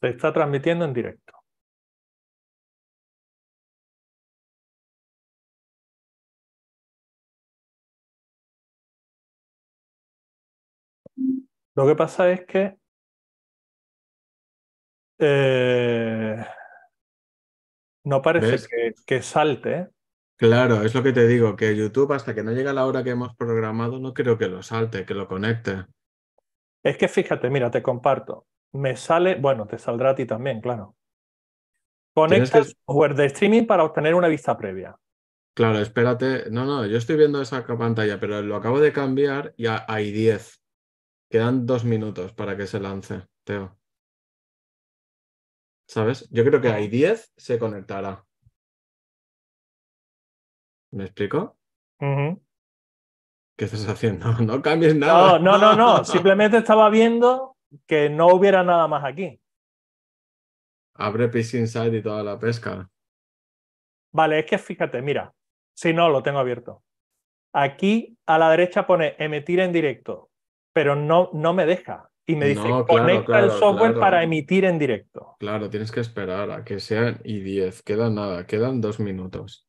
Se está transmitiendo en directo. Lo que pasa es que eh, no parece que, que, salte. Claro, es lo que te digo, que YouTube hasta que no llega la hora que hemos programado no creo que lo salte, que lo conecte. Es que fíjate, mira, te comparto me sale, bueno, te saldrá a ti también, claro. Conectas software de streaming para obtener una vista previa. Claro, espérate. No, no, yo estoy viendo esa pantalla, pero lo acabo de cambiar y hay 10. Quedan dos minutos para que se lance, Teo. ¿Sabes? Yo creo que hay 10 se conectará. ¿Me explico? ¿Qué estás haciendo? No cambies nada. no, no, no. Simplemente estaba viendo que no hubiera nada más aquí. Abre PC Inside y toda la pesca. Vale, es que fíjate, mira, si no, lo tengo abierto. Aquí a la derecha pone emitir en directo, pero no, no me deja. Y me dice, conecta el software para emitir en directo. Claro, tienes que esperar a que sean y 10. Queda nada, quedan dos minutos.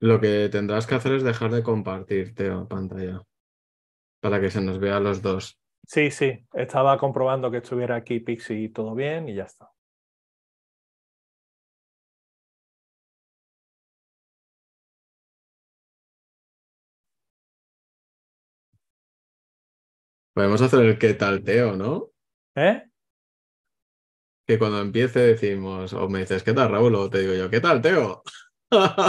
Lo que tendrás que hacer es dejar de compartir, Teo, pantalla, para que se nos vea los dos. Sí, sí, estaba comprobando que estuviera aquí Pixi y todo bien y ya está. Podemos hacer el qué tal Teo, ¿no? ¿Eh? Que cuando empiece decimos, o me dices, ¿qué tal Raúl? O te digo yo, ¿qué tal Teo?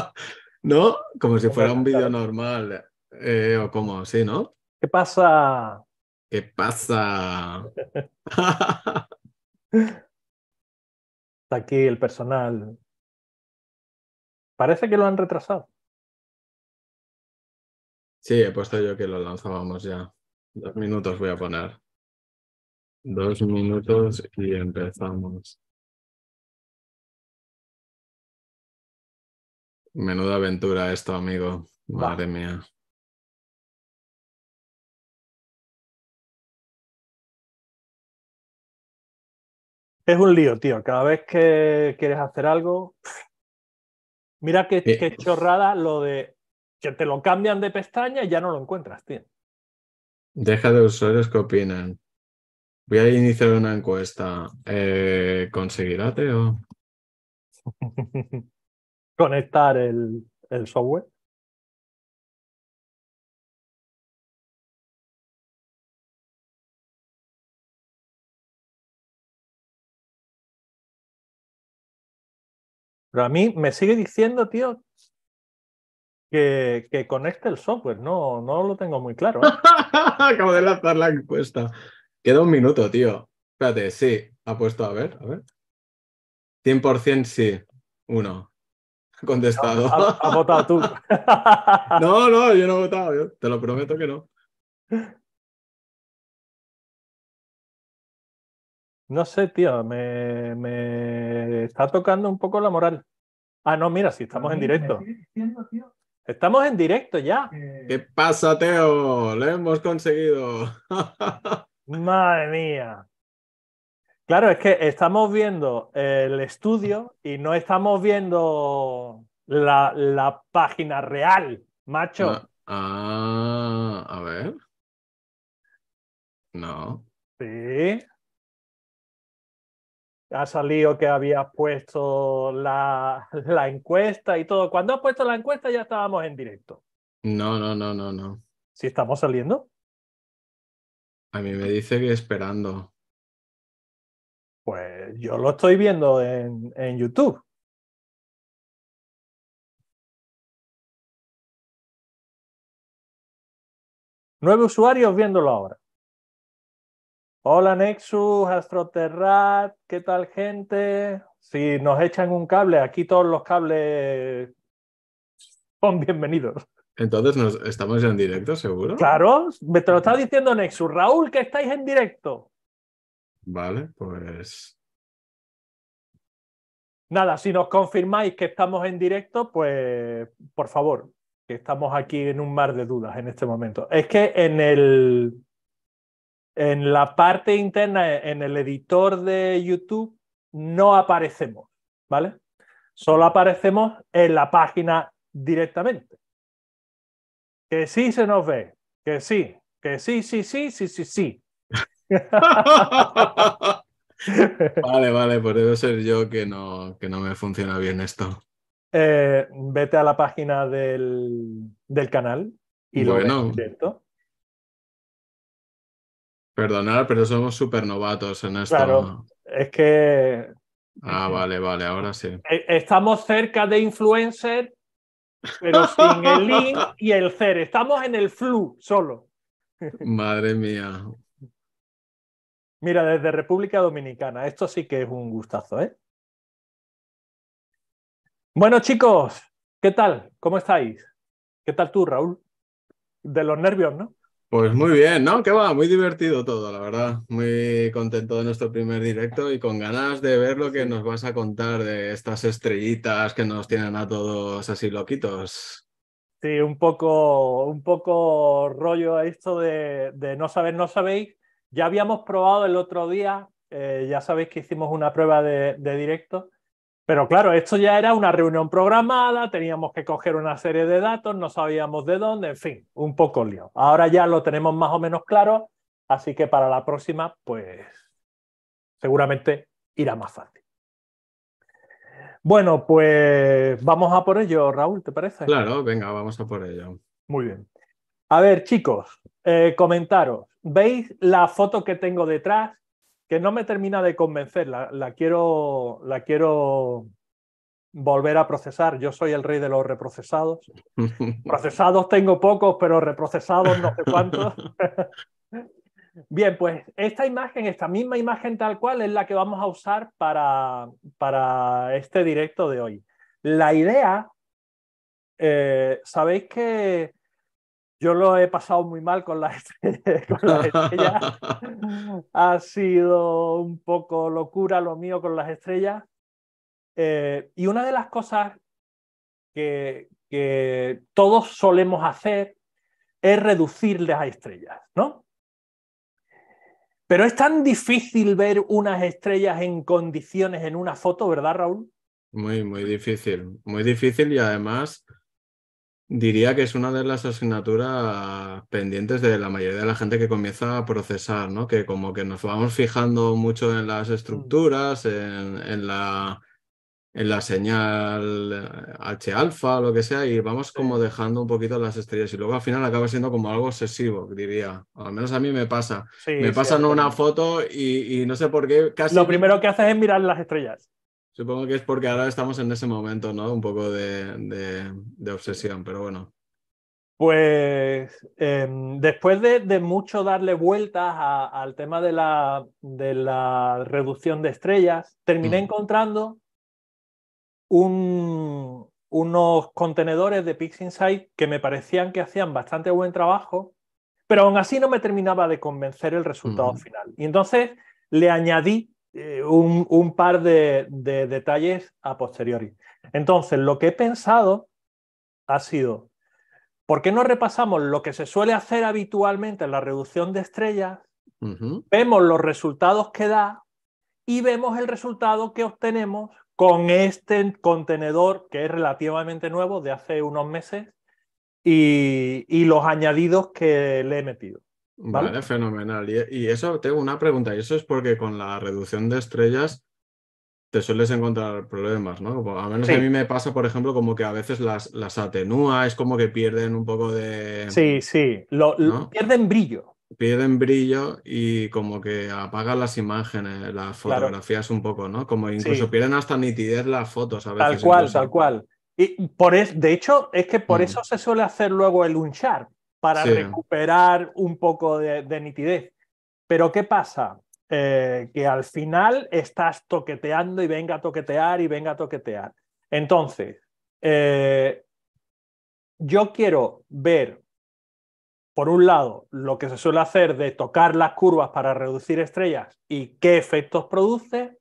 ¿No? Como si fuera un vídeo normal. Eh, o como, así, ¿no? ¿Qué pasa? ¿Qué pasa? aquí el personal. Parece que lo han retrasado. Sí, he puesto yo que lo lanzábamos ya. Dos minutos voy a poner. Dos minutos y empezamos. Menuda aventura esto, amigo. Madre mía. Es un lío, tío. Cada vez que quieres hacer algo. Mira eh. qué, chorrada lo de que te lo cambian de pestaña y ya no lo encuentras, tío. Deja de usuarios que opinan. Voy a iniciar una encuesta. Eh, ¿Conseguirá, Teo? conectar el, software. Pero a mí me sigue diciendo, tío, que, conecte el software. No, no lo tengo muy claro. ¿eh? Acabo de lanzar la encuesta. Queda un minuto, tío. Espérate, sí. Ha puesto, a ver, a ver. 100% sí. Uno. contestado. ¿Has ha votado tú? no, no, yo no he votado, te lo prometo que no. No sé, tío, me, está tocando un poco la moral. Ah, no, mira, si estamos en directo. Estamos en directo ya. ¿Qué pasa, Teo? Lo hemos conseguido. Madre mía. Claro, es que estamos viendo el estudio y no estamos viendo la, página real, macho. Ah, ah, a ver. No. Sí. Ha salido que habías puesto la, la encuesta y todo. Cuando has puesto la encuesta ya estábamos en directo. No, no, no, no, no. ¿Sí estamos saliendo? A mí me dice que esperando yo lo estoy viendo en, YouTube. Nueve usuarios viéndolo ahora. Hola Nexus, Astroterrat, ¿qué tal gente? Si nos echan un cable, aquí todos los cables son bienvenidos. Entonces, ¿nos ¿estamos en directo, seguro? Claro, me te lo está diciendo Nexus. Raúl, que estáis en directo. Vale, pues Nada, si nos confirmáis que estamos en directo, pues por favor, que estamos aquí en un mar de dudas en este momento. Es que en el en la parte interna, en el editor de YouTube, no aparecemos, ¿vale? Solo aparecemos en la página directamente. Que sí se nos ve, que sí, que sí, sí, sí, sí, sí, sí. Vale, vale, por eso ser yo que no, que no me funciona bien esto. Eh, vete a la página del, canal y lo directo. pero somos súper novatos en esto. Claro, es que. Ah, vale, vale, ahora sí. E, estamos cerca de influencer, pero sin el link y el cer. Estamos en el flu solo. Madre mía. Mira, desde República Dominicana, esto sí que es un gustazo, ¿eh? Bueno, chicos, ¿qué tal? ¿Cómo estáis? ¿Qué tal tú, Raúl? De los nervios, ¿no? Pues muy bien, ¿no? ¿Qué va, muy divertido todo, la verdad. Muy contento de nuestro primer directo y con ganas de ver lo que nos vas a contar de estas estrellitas que nos tienen a todos así loquitos. Sí, un poco, un poco rollo a esto de, de no saber, no sabéis, ya habíamos probado el otro día, eh, ya sabéis que hicimos una prueba de, de directo, pero claro, esto ya era una reunión programada, teníamos que coger una serie de datos, no sabíamos de dónde, en fin, un poco lío. Ahora ya lo tenemos más o menos claro, así que para la próxima, pues seguramente irá más fácil. Bueno, pues vamos a por ello, Raúl, ¿te parece? Claro, venga, vamos a por ello. Muy bien. A ver, chicos, eh, comentaros, ¿veis la foto que tengo detrás? Que no me termina de convencer, la, quiero, la quiero volver a procesar. Yo soy el rey de los reprocesados. procesados tengo pocos, pero reprocesados no sé cuántos. Bien, pues esta imagen, esta misma imagen tal cual es la que vamos a usar para, para este directo de hoy. La idea, eh, sabéis que yo lo he pasado muy mal con las estrellas. ha sido un poco locura lo mío con las estrellas. Eh, y una de las cosas que, que todos solemos hacer es reducirles a estrellas, ¿no? Pero es tan difícil ver unas estrellas en condiciones en una foto, ¿verdad, Raúl? Muy, muy difícil, muy difícil y además Diría que es una de las asignaturas pendientes de la mayoría de la gente que comienza a procesar, ¿no? Que como que nos vamos fijando mucho en las mm. estructuras, en, la, en la señal H alfa, lo que sea, y vamos como dejando un poquito las estrellas. Y luego al final acaba siendo como algo obsesivo, diría. Al menos a mí me pasa. me pasan una foto y, y, no sé por qué casi... Lo primero que haces es mirar las estrellas. Supongo que es porque ahora estamos en ese momento, ¿no? Un poco de, obsesión, pero bueno. Pues em, después de, mucho darle vueltas al tema de la, de la reducción de estrellas, terminé mm. encontrando un, unos contenedores de PixInsight que me parecían que hacían bastante buen trabajo, pero aún así no me terminaba de convencer el resultado mm. final. Y entonces le añadí eh, un, par de, detalles a posteriori. Entonces, lo que he pensado ha sido, ¿por qué no repasamos lo que se suele hacer habitualmente en la reducción de estrellas? Vemos los resultados que da y vemos el resultado que obtenemos con este contenedor que es relativamente nuevo de hace unos meses y los añadidos que le he metido. Vale, fenomenal. Y, eso, tengo una pregunta, y eso es porque con la reducción de estrellas te sueles encontrar problemas, ¿no? A menos que a mí me pasa, por ejemplo, como que a veces las, las atenúa, es como que pierden un poco de... Sí, sí, pierden brillo. Pierden brillo y como que apagan las imágenes, las fotografías un poco, ¿no? Como incluso pierden hasta nitidez las fotos a veces. Tal cual, tal cual. Y por de hecho, es que por mm. eso se suele hacer luego el unsharp, para recuperar un poco de, nitidez. Pero ¿qué pasa? Eh, que al final estás toqueteando y venga a toquetear y venga a toquetear. Entonces, eh, yo quiero ver, por un lado, lo que se suele hacer de tocar las curvas para reducir estrellas y qué efectos produce,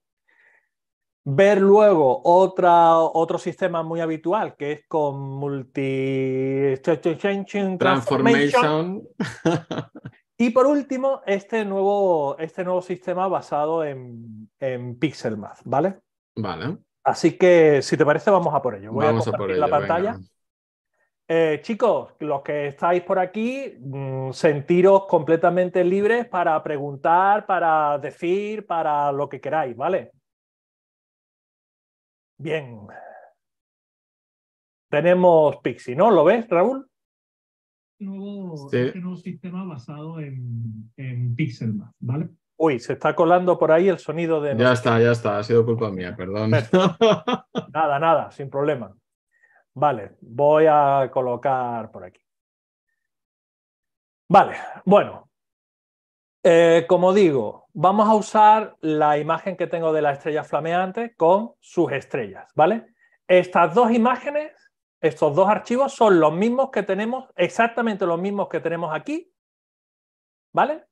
Ver luego otra, otro sistema muy habitual que es con multi transformation. y por último, este nuevo, este nuevo sistema basado en, en Pixel Math, ¿vale? Vale. Así que si te parece, vamos a por ello. vamos a por ello, la pantalla. Eh, chicos, los que estáis por aquí, mm, sentiros completamente libres para preguntar, para decir, para lo que queráis, ¿vale? Bien. Tenemos pixi ¿no? ¿Lo ves, Raúl? Nuevo, sistema basado en, en Pixelmath, ¿vale? Uy, se está colando por ahí el sonido de. Ya está, ya está, ha sido culpa mía, perdón. nada, nada, sin problema. Vale, voy a colocar por aquí. Vale, bueno, eh, como digo, vamos a usar la imagen que tengo de la estrella flameante con sus estrellas, ¿vale? Estas dos imágenes, estos dos archivos son los mismos que tenemos, exactamente los mismos que tenemos aquí, ¿vale?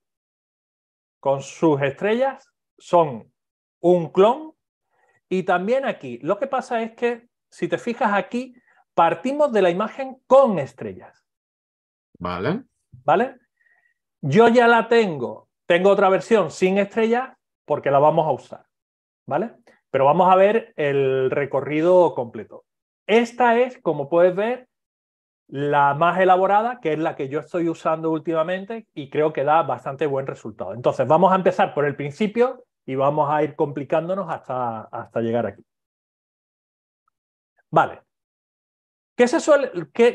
Con sus estrellas son un clon y también aquí. Lo que pasa es que, si te fijas aquí, partimos de la imagen con estrellas. Vale. ¿Vale? Yo ya la tengo, tengo otra versión sin estrella porque la vamos a usar, ¿vale? Pero vamos a ver el recorrido completo. Esta es, como puedes ver, la más elaborada, que es la que yo estoy usando últimamente y creo que da bastante buen resultado. Entonces, vamos a empezar por el principio y vamos a ir complicándonos hasta, hasta llegar aquí. Vale, ¿Qué,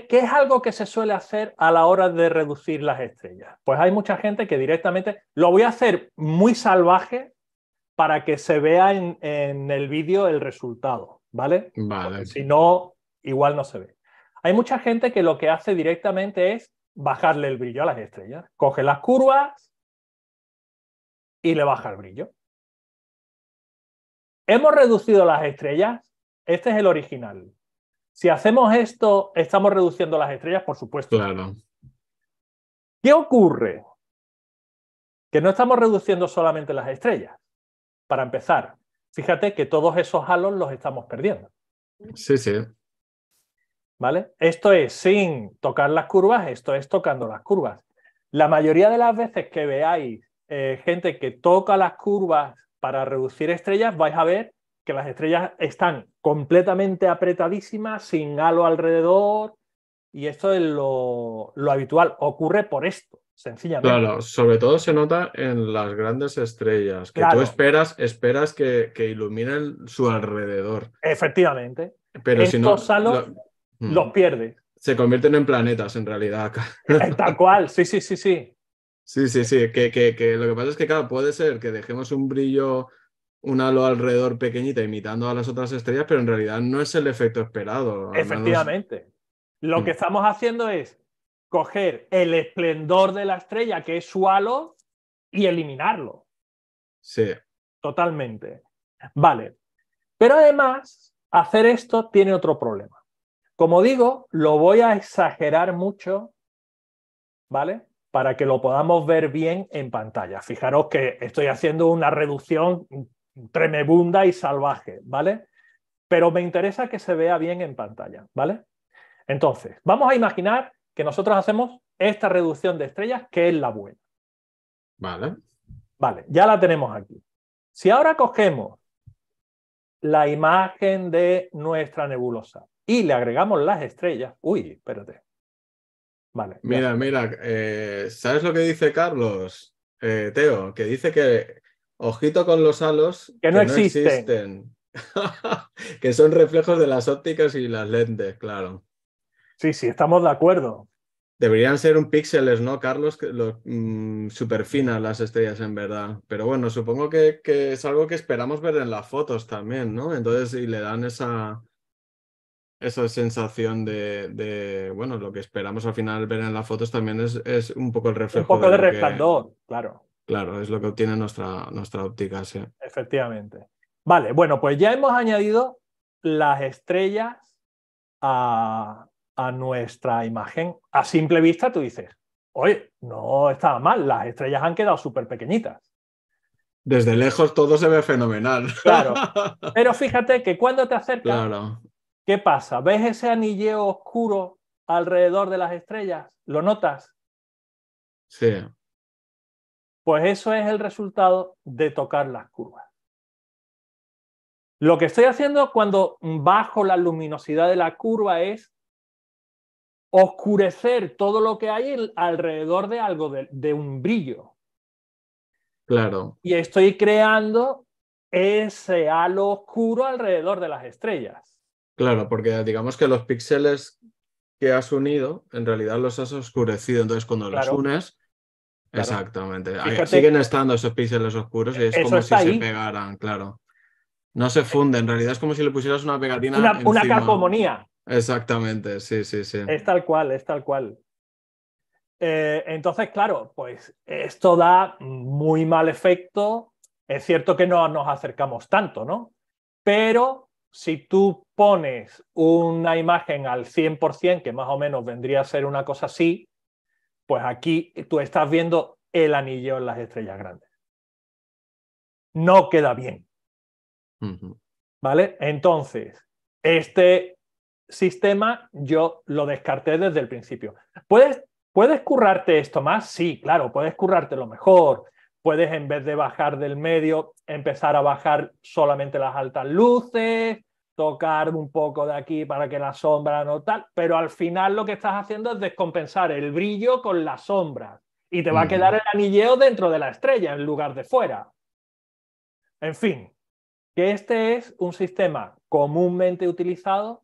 es algo que se suele hacer a la hora de reducir las estrellas? Pues hay mucha gente que directamente lo voy a hacer muy salvaje para que se vea en, el vídeo el resultado, ¿vale? Vale. si no, igual no se ve. Hay mucha gente que lo que hace directamente es bajarle el brillo a las estrellas. Coge las curvas y le baja el brillo. Hemos reducido las estrellas. Este es el original. Si hacemos esto, estamos reduciendo las estrellas, por supuesto. Claro. ¿Qué ocurre? Que no estamos reduciendo solamente las estrellas. Para empezar, fíjate que todos esos halos los estamos perdiendo. Sí, sí. ¿Vale? Esto es sin tocar las curvas, esto es tocando las curvas. La mayoría de las veces que veáis eh, gente que toca las curvas para reducir estrellas, vais a ver que las estrellas están completamente apretadísimas, sin halo alrededor, y esto es lo, habitual, ocurre por esto. Sencillamente. Claro, sobre todo se nota en las grandes estrellas, que tú esperas, esperas que, que iluminen su alrededor. Efectivamente. Pero si no, lo, mm. los pierdes. Se convierten en planetas en realidad. Eh, tal cual, sí, sí, sí, sí. Sí, sí, sí. Que, que, lo que pasa es que, claro, puede ser que dejemos un brillo un halo alrededor pequeñita imitando a las otras estrellas, pero en realidad no es el efecto esperado. Efectivamente. Lo mm. que estamos haciendo es coger el esplendor de la estrella, que es su halo, y eliminarlo. Sí. Totalmente. Vale. Pero además, hacer esto tiene otro problema. Como digo, lo voy a exagerar mucho, ¿vale? Para que lo podamos ver bien en pantalla. Fijaros que estoy haciendo una reducción tremebunda y salvaje, ¿vale? Pero me interesa que se vea bien en pantalla, ¿vale? Entonces, vamos a imaginar que nosotros hacemos esta reducción de estrellas que es la buena. Vale. Vale, ya la tenemos aquí. Si ahora cogemos la imagen de nuestra nebulosa y le agregamos las estrellas, uy, espérate. Vale. Mira, mira, eh, ¿sabes lo que dice Carlos? Eh, Teo, que dice que Ojito con los halos. Que no, existen. que son reflejos de las ópticas y las lentes, claro. Sí, sí, estamos de acuerdo. Deberían ser un píxeles, ¿no, Carlos? Mm, Super finas las estrellas, en verdad. Pero bueno, supongo que, es algo que esperamos ver en las fotos también, ¿no? Entonces, y le dan esa, sensación de, bueno, lo que esperamos al final ver en las fotos también es, es un poco el reflejo. Un poco de, resplandor, claro. Claro, es lo que obtiene nuestra, nuestra óptica, sí. Efectivamente. Vale, bueno, pues ya hemos añadido las estrellas a, nuestra imagen. A simple vista tú dices, oye, no estaba mal, las estrellas han quedado súper pequeñitas. Desde lejos todo se ve fenomenal. Claro, pero fíjate que cuando te acercas, ¿qué pasa? ¿Ves ese anillo oscuro alrededor de las estrellas? ¿Lo notas? Sí. Pues eso es el resultado de tocar las curvas. Lo que estoy haciendo cuando bajo la luminosidad de la curva es oscurecer todo lo que hay alrededor de algo, de, un brillo. Claro. Y estoy creando ese halo oscuro alrededor de las estrellas. Claro, porque digamos que los píxeles que has unido, en realidad los has oscurecido. Entonces, cuando los unes, Exactamente. Siguen estando esos píxeles oscuros y es como si se pegaran, claro. No se funde, en realidad es como si le pusieras una pegatina. Una, una Exactamente, sí, sí, sí. Es tal cual, es tal cual. Eh, entonces, claro, pues esto da muy mal efecto. Es cierto que no nos acercamos tanto, ¿no? Pero si tú pones una imagen al 100%, que más o menos vendría a ser una cosa así, pues aquí tú estás viendo el anillo en las estrellas grandes. No queda bien. ¿Vale? Entonces, este sistema yo lo descarté desde el principio. ¿Puedes, ¿Puedes currarte esto más? Sí, claro, puedes currarte lo mejor. Puedes, en vez de bajar del medio, empezar a bajar solamente las altas luces, tocar un poco de aquí para que la sombra no tal, pero al final lo que estás haciendo es descompensar el brillo con la sombra y te va a mm. quedar el anilleo dentro de la estrella en lugar de fuera. En fin, que este es un sistema comúnmente utilizado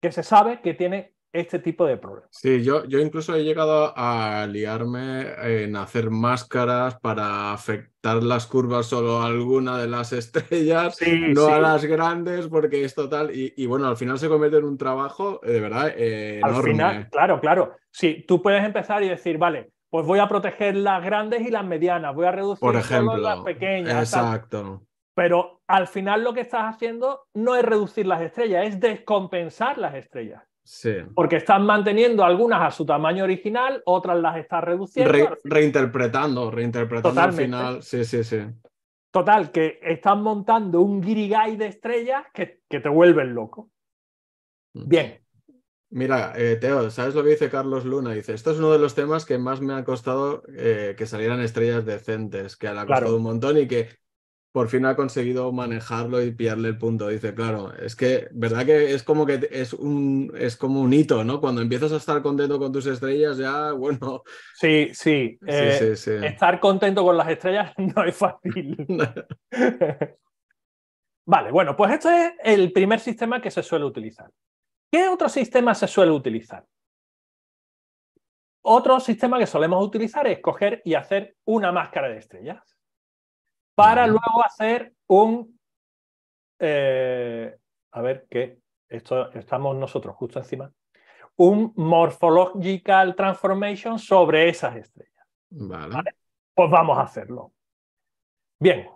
que se sabe que tiene este tipo de problemas. Sí, yo, yo incluso he llegado a liarme en hacer máscaras para afectar las curvas solo a alguna de las estrellas, no a las grandes, porque es total. Y, bueno, al final se convierte en un trabajo eh, de verdad eh, Al final, claro, claro. Sí, tú puedes empezar y decir, vale, pues voy a proteger las grandes y las medianas, voy a reducir Por las pequeñas. Exacto. Pero al final lo que estás haciendo no es reducir las estrellas, es descompensar las estrellas. Sí. Porque están manteniendo algunas a su tamaño original, otras las están reduciendo. reinterpretando, reinterpretando al final. Sí, sí, sí. Total, que están montando un guirigay de estrellas que, te vuelven loco. Mm. Bien. Mira, eh, Teo, ¿sabes lo que dice Carlos Luna? Dice, esto es uno de los temas que más me ha costado eh, que salieran estrellas decentes, que le ha costado un montón y que por fin ha conseguido manejarlo y pillarle el punto. Dice, claro, es que, ¿verdad que es como que es un, es como un hito, ¿no? Cuando empiezas a estar contento con tus estrellas, ya, bueno. Sí, sí. sí, sí, eh, sí. Estar contento con las estrellas no es fácil. vale, bueno, pues este es el primer sistema que se suele utilizar. ¿Qué otro sistema se suele utilizar? Otro sistema que solemos utilizar es coger y hacer una máscara de estrellas para luego hacer un... Eh, a ver, que esto estamos nosotros justo encima. Un morphological transformation sobre esas estrellas. ¿Vale? Pues vamos a hacerlo. Bien.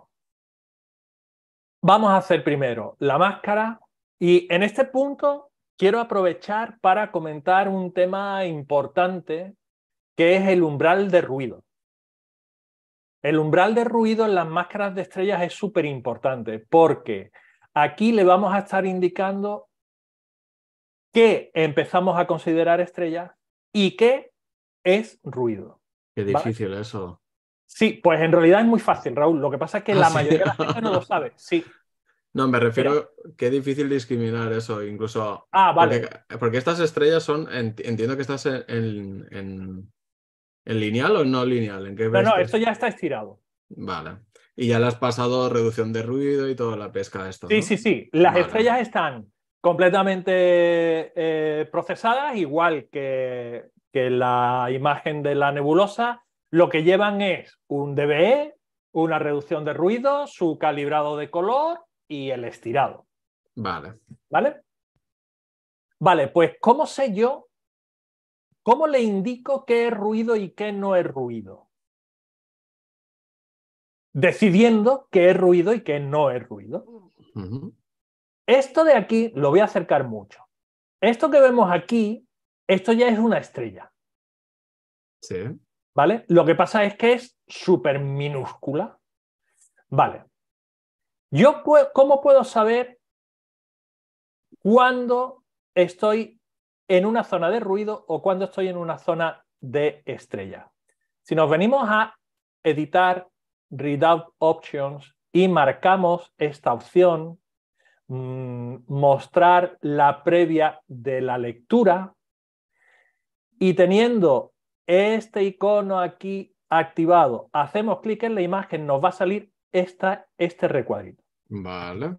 Vamos a hacer primero la máscara y en este punto quiero aprovechar para comentar un tema importante que es el umbral de ruido. El umbral de ruido en las máscaras de estrellas es súper importante porque aquí le vamos a estar indicando que empezamos a considerar estrellas y qué es ruido. Qué difícil eso. Sí, pues en realidad es muy fácil, Raúl. Lo que pasa es que la ah, mayoría de la gente no lo sabe. Sí. No, me refiero Qué difícil discriminar eso, incluso. Ah, vale. Porque, estas estrellas son, entiendo que estás en ¿En lineal o no lineal? ¿En qué no, no, esto ya está estirado. Vale. Y ya le has pasado reducción de ruido y toda la pesca de esto. Sí, sí, sí. Las estrellas están completamente eh, procesadas, igual que, que la imagen de la nebulosa. Lo que llevan es un DBE, una reducción de ruido, su calibrado de color y el estirado. Vale. ¿Vale? Vale, pues ¿cómo sé yo ¿Cómo le indico qué es ruido y qué no es ruido? Decidiendo qué es ruido y qué no es ruido. Esto de aquí lo voy a acercar mucho. Esto que vemos aquí, esto ya es una estrella. Sí. ¿Vale? Lo que pasa es que es súper minúscula. Vale. Yo, ¿cómo puedo saber cuándo estoy en una zona de ruido o cuando estoy en una zona de estrella. Si nos venimos a editar Readout Options y marcamos esta opción, mm, mostrar la previa de la lectura y teniendo este icono aquí activado, hacemos clic en la imagen, nos va a salir esta, este recuadrito. Vale.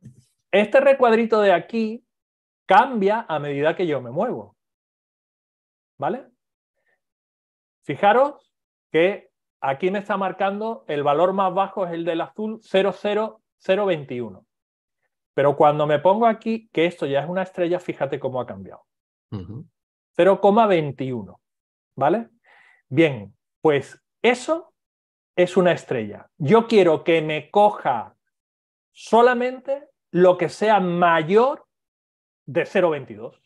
Este recuadrito de aquí cambia a medida que yo me muevo. ¿Vale? Fijaros que aquí me está marcando el valor más bajo es el del azul 00021. Pero cuando me pongo aquí, que esto ya es una estrella, fíjate cómo ha cambiado. 0,21. ¿Vale? Bien, pues eso es una estrella. Yo quiero que me coja solamente lo que sea mayor de 0,22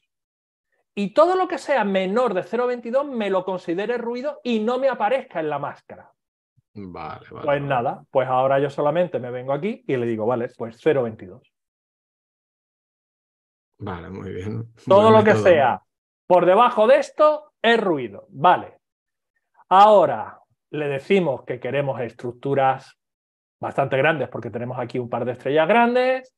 y todo lo que sea menor de 0,22 me lo considere ruido y no me aparezca en la máscara. Vale, vale. Pues nada, pues ahora yo solamente me vengo aquí y le digo, vale, pues 0,22. Vale, muy bien. Todo lo que sea por debajo de esto es ruido. Vale. Ahora le decimos que queremos estructuras bastante grandes porque tenemos aquí un par de estrellas grandes,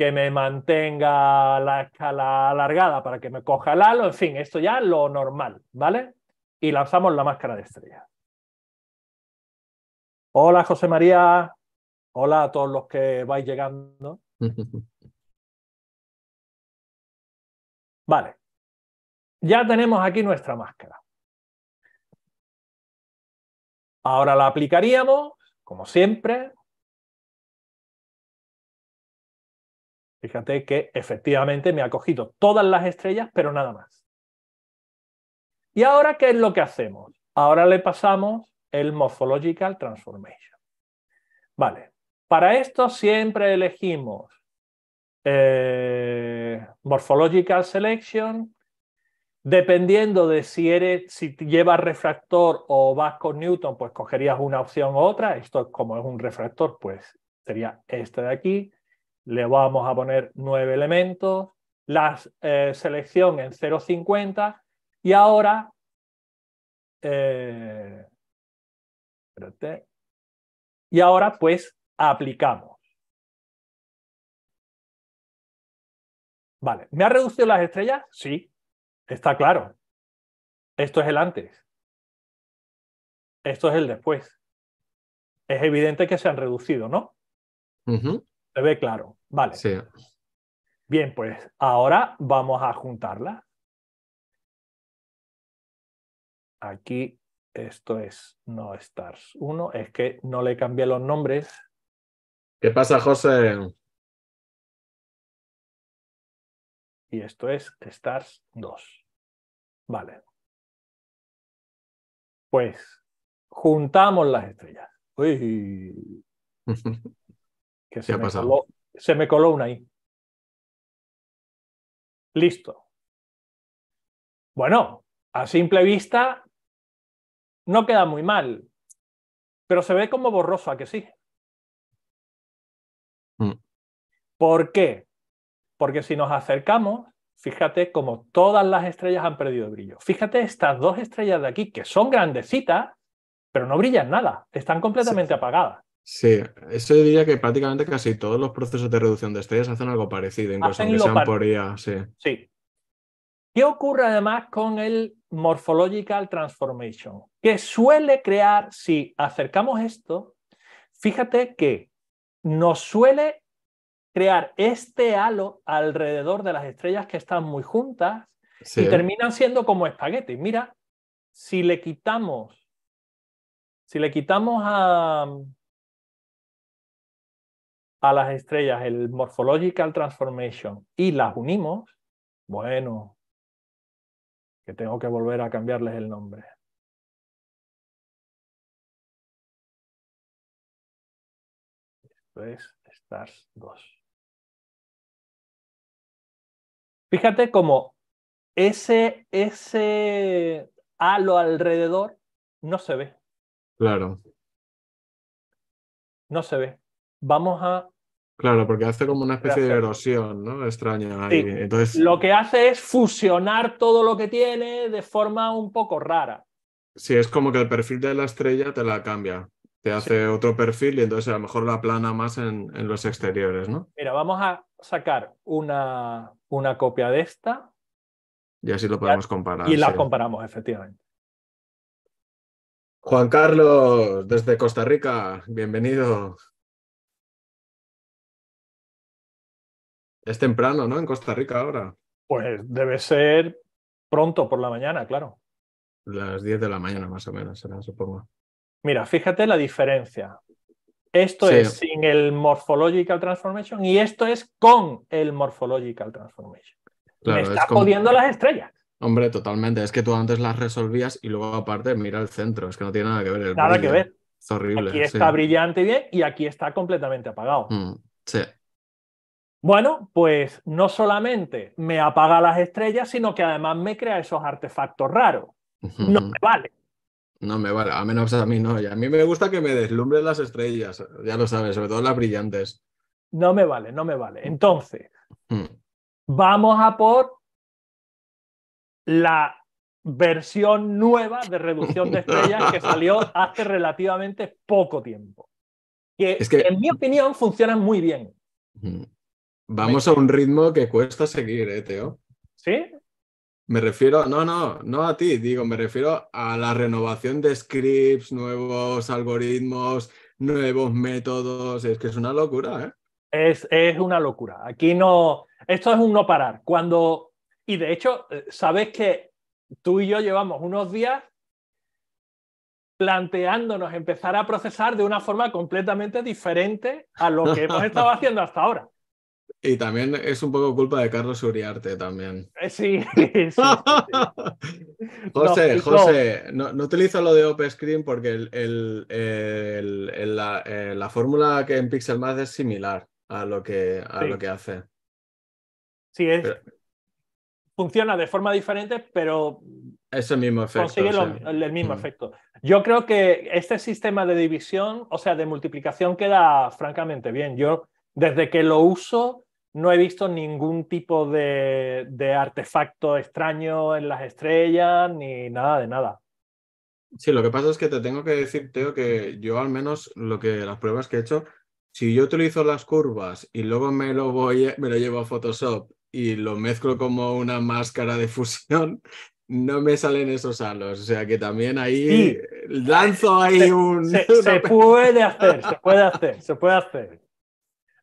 que me mantenga la escala alargada para que me coja el halo, en fin, esto ya lo normal, ¿vale? Y lanzamos la máscara de estrella. Hola José María, hola a todos los que vais llegando. Vale, ya tenemos aquí nuestra máscara. Ahora la aplicaríamos, como siempre, Fíjate que efectivamente me ha cogido todas las estrellas, pero nada más. ¿Y ahora qué es lo que hacemos? Ahora le pasamos el Morphological Transformation. Vale, para esto siempre elegimos eh, Morphological Selection, dependiendo de si, eres, si llevas refractor o vas con Newton, pues cogerías una opción u otra. Esto como es un refractor, pues sería este de aquí le vamos a poner nueve elementos, la eh, selección en 0,50 y ahora, eh, y ahora pues aplicamos. Vale, ¿me ha reducido las estrellas? Sí, está claro. Esto es el antes. Esto es el después. Es evidente que se han reducido, ¿no? Se ve claro. Vale. Bien, pues ahora vamos a juntarla. Aquí esto es no stars 1, es que no le cambié los nombres. ¿Qué pasa, José? Y esto es stars 2. Vale. Pues juntamos las estrellas. Uy. ¿Qué se, ha pasado? Se me coló una ahí. Listo. Bueno, a simple vista no queda muy mal, pero se ve como borroso que sí. Mm. ¿Por qué? Porque si nos acercamos, fíjate como todas las estrellas han perdido brillo. Fíjate estas dos estrellas de aquí que son grandecitas, pero no brillan nada, están completamente apagadas. Sí, eso diría que prácticamente casi todos los procesos de reducción de estrellas hacen algo parecido, incluso aunque sean por sí. sí. ¿Qué ocurre además con el Morphological Transformation? Que suele crear, si acercamos esto, fíjate que nos suele crear este halo alrededor de las estrellas que están muy juntas y terminan siendo como espaguetis. Mira, si le quitamos, si le quitamos a, a las estrellas el Morphological Transformation y las unimos, bueno, que tengo que volver a cambiarles el nombre. Esto es Stars 2. Fíjate cómo ese, ese halo alrededor no se ve. Claro. No se ve vamos a... Claro, porque hace como una especie de erosión, ¿no? Extraña. Ahí. Entonces... Lo que hace es fusionar todo lo que tiene de forma un poco rara. Sí, es como que el perfil de la estrella te la cambia. Te hace otro perfil y entonces a lo mejor la plana más en, los exteriores, ¿no? Mira, vamos a sacar una, copia de esta. Y así lo podemos comparar. Y la comparamos, efectivamente. Juan Carlos, desde Costa Rica, bienvenido. Es temprano, ¿no? En Costa Rica ahora. Pues debe ser pronto por la mañana, claro. Las 10 de la mañana más o menos, será, supongo. Mira, fíjate la diferencia. Esto es sin el Morphological Transformation y esto es con el Morphological Transformation. Me está jodiendo las estrellas. Hombre, totalmente. Es que tú antes las resolvías y luego aparte mira el centro. Es que no tiene nada que ver. El nada que ver. Es horrible. Aquí está brillante brillante bien y aquí está completamente apagado. Mm, sí. Bueno, pues no solamente me apaga las estrellas, sino que además me crea esos artefactos raros. No me vale. No me vale, a menos a mí no. a mí me gusta que me deslumbren las estrellas, ya lo sabes, sobre todo las brillantes. No me vale, no me vale. Entonces, hmm. vamos a por la versión nueva de reducción de estrellas que salió hace relativamente poco tiempo. Que, en mi opinión funcionan muy bien. Vamos a un ritmo que cuesta seguir, ¿eh, Teo? ¿Sí? Me refiero, no, no, no a ti, digo, me refiero a la renovación de scripts, nuevos algoritmos, nuevos métodos. Es que es una locura, ¿eh? Es, es una locura. Aquí no. Esto es un no parar. Cuando. Y de hecho, eh, sabes que tú y yo llevamos unos días planteándonos empezar a procesar de una forma completamente diferente a lo que hemos estado haciendo hasta ahora. Y también es un poco culpa de Carlos Uriarte también. Eh, sí, José, no, José, no, utilizo lo de Screen porque el, eh, la, fórmula que en Pixelmath es similar a lo que, a lo que hace. Sí, es, funciona de forma diferente, pero es el mismo efecto. Consigue el mismo mm. efecto. Yo creo que este sistema de división, o sea, de multiplicación, queda francamente bien. Yo desde que lo uso, no he visto ningún tipo de, artefacto extraño en las estrellas ni nada de nada. Sí, lo que pasa es que te tengo que decir, Teo, que yo al menos lo que las pruebas que he hecho, si yo utilizo las curvas y luego me lo voy, me lo llevo a Photoshop y lo mezclo como una máscara de fusión, no me salen esos halos. O sea que también ahí lanzo ahí un. se puede hacer, se puede hacer, se puede hacer.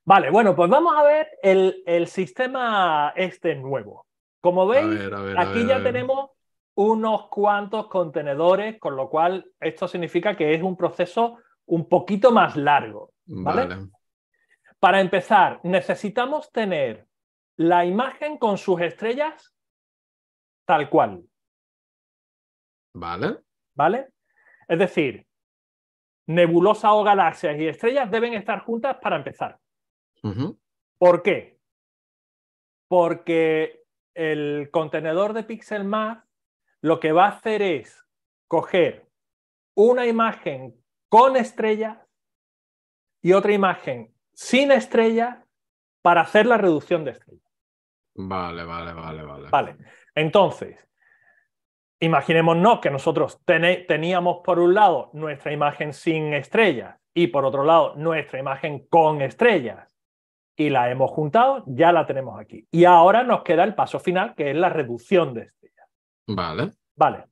Vale, bueno, pues vamos a ver el, sistema este nuevo. Como veis, aquí ya tenemos unos cuantos contenedores, con lo cual esto significa que es un proceso un poquito más largo. Para empezar, necesitamos tener la imagen con sus estrellas tal cual. Vale. ¿Vale? Es decir, nebulosa o galaxias y estrellas deben estar juntas para empezar. ¿Por qué? Porque el contenedor de math lo que va a hacer es coger una imagen con estrellas y otra imagen sin estrellas para hacer la reducción de estrellas. Vale, vale, vale, vale. Vale. Entonces, imaginémonos que nosotros teníamos por un lado nuestra imagen sin estrellas y por otro lado nuestra imagen con estrellas y la hemos juntado, ya la tenemos aquí. Y ahora nos queda el paso final, que es la reducción de estrellas. Vale. Vale.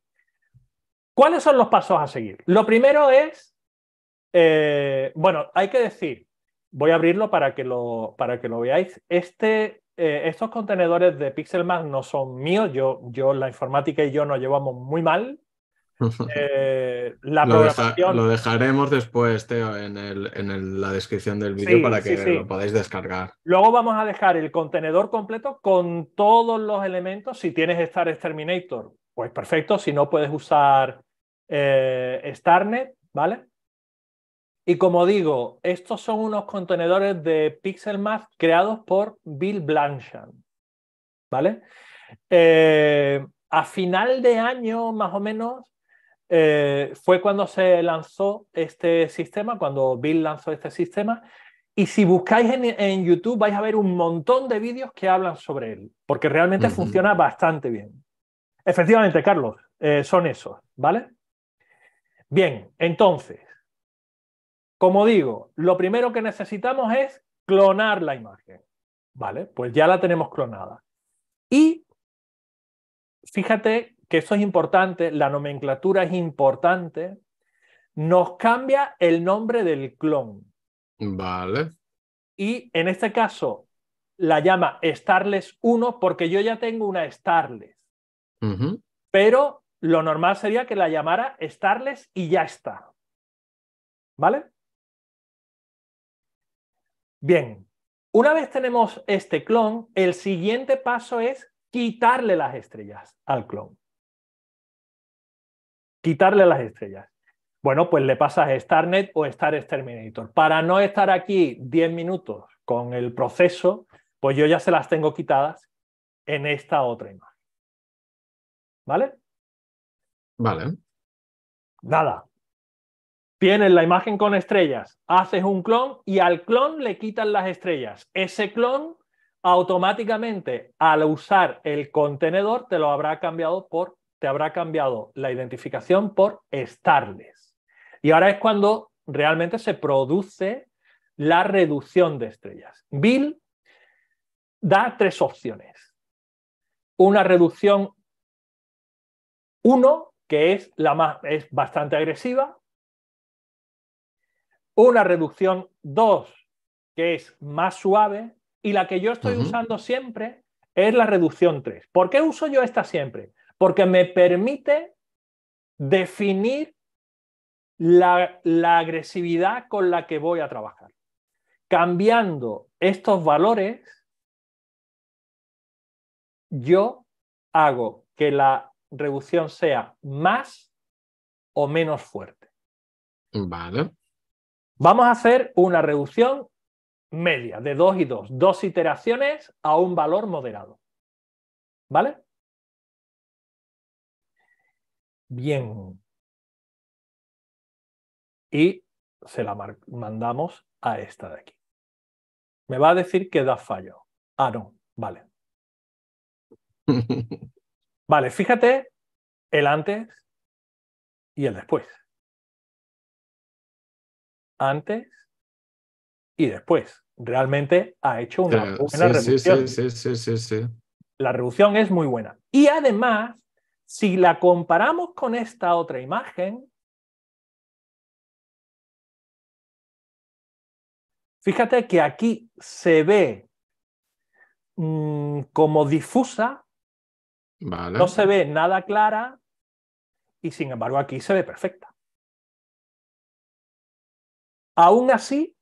¿Cuáles son los pasos a seguir? Lo primero es, eh, bueno, hay que decir, voy a abrirlo para que lo, para que lo veáis. Este, eh, estos contenedores de Pixelmax no son míos, yo, yo la informática y yo nos llevamos muy mal, eh, la lo, programación... lo, dejaremos después, en, la descripción del vídeo para que lo podáis descargar. Luego vamos a dejar el contenedor completo con todos los elementos. Si tienes Star Exterminator, pues perfecto. Si no, puedes usar eh, Starnet, ¿vale? Y como digo, estos son unos contenedores de Pixelmath creados por Bill Blanchard, ¿vale? Eh, a final de año, más o menos, eh, fue cuando se lanzó este sistema, cuando Bill lanzó este sistema. Y si buscáis en, YouTube vais a ver un montón de vídeos que hablan sobre él, porque realmente funciona bastante bien. Efectivamente, Carlos, eh, son esos, ¿vale? Bien, entonces, como digo, lo primero que necesitamos es clonar la imagen, ¿vale? Pues ya la tenemos clonada. Y fíjate que eso es importante, la nomenclatura es importante, nos cambia el nombre del clon. Vale. Y en este caso la llama Starless 1 porque yo ya tengo una Starless. Pero lo normal sería que la llamara Starless y ya está. ¿Vale? Bien, una vez tenemos este clon, el siguiente paso es quitarle las estrellas al clon quitarle las estrellas. Bueno, pues le pasas StarNet o Star Exterminator. Para no estar aquí 10 minutos con el proceso, pues yo ya se las tengo quitadas en esta otra imagen. ¿Vale? Vale. Nada. Tienes la imagen con estrellas, haces un clon y al clon le quitan las estrellas. Ese clon automáticamente al usar el contenedor te lo habrá cambiado por te habrá cambiado la identificación por starless. Y ahora es cuando realmente se produce la reducción de estrellas. Bill da tres opciones. Una reducción 1, que es, la más, es bastante agresiva. Una reducción 2, que es más suave. Y la que yo estoy usando siempre es la reducción 3. ¿Por qué uso yo esta siempre? porque me permite definir la, agresividad con la que voy a trabajar. Cambiando estos valores, yo hago que la reducción sea más o menos fuerte. Vale. Vamos a hacer una reducción media de 2 y 2, dos iteraciones a un valor moderado. ¿Vale? bien. Y se la mandamos a esta de aquí. Me va a decir que da fallo. Ah, no, vale. Vale, fíjate el antes y el después. Antes y después. Realmente ha hecho una sí, Sí, sí, la reducción es muy buena. Y además, si la comparamos con esta otra imagen, fíjate que aquí se ve mm, como difusa, no se ve nada clara y sin embargo aquí se ve perfecta. Aún así,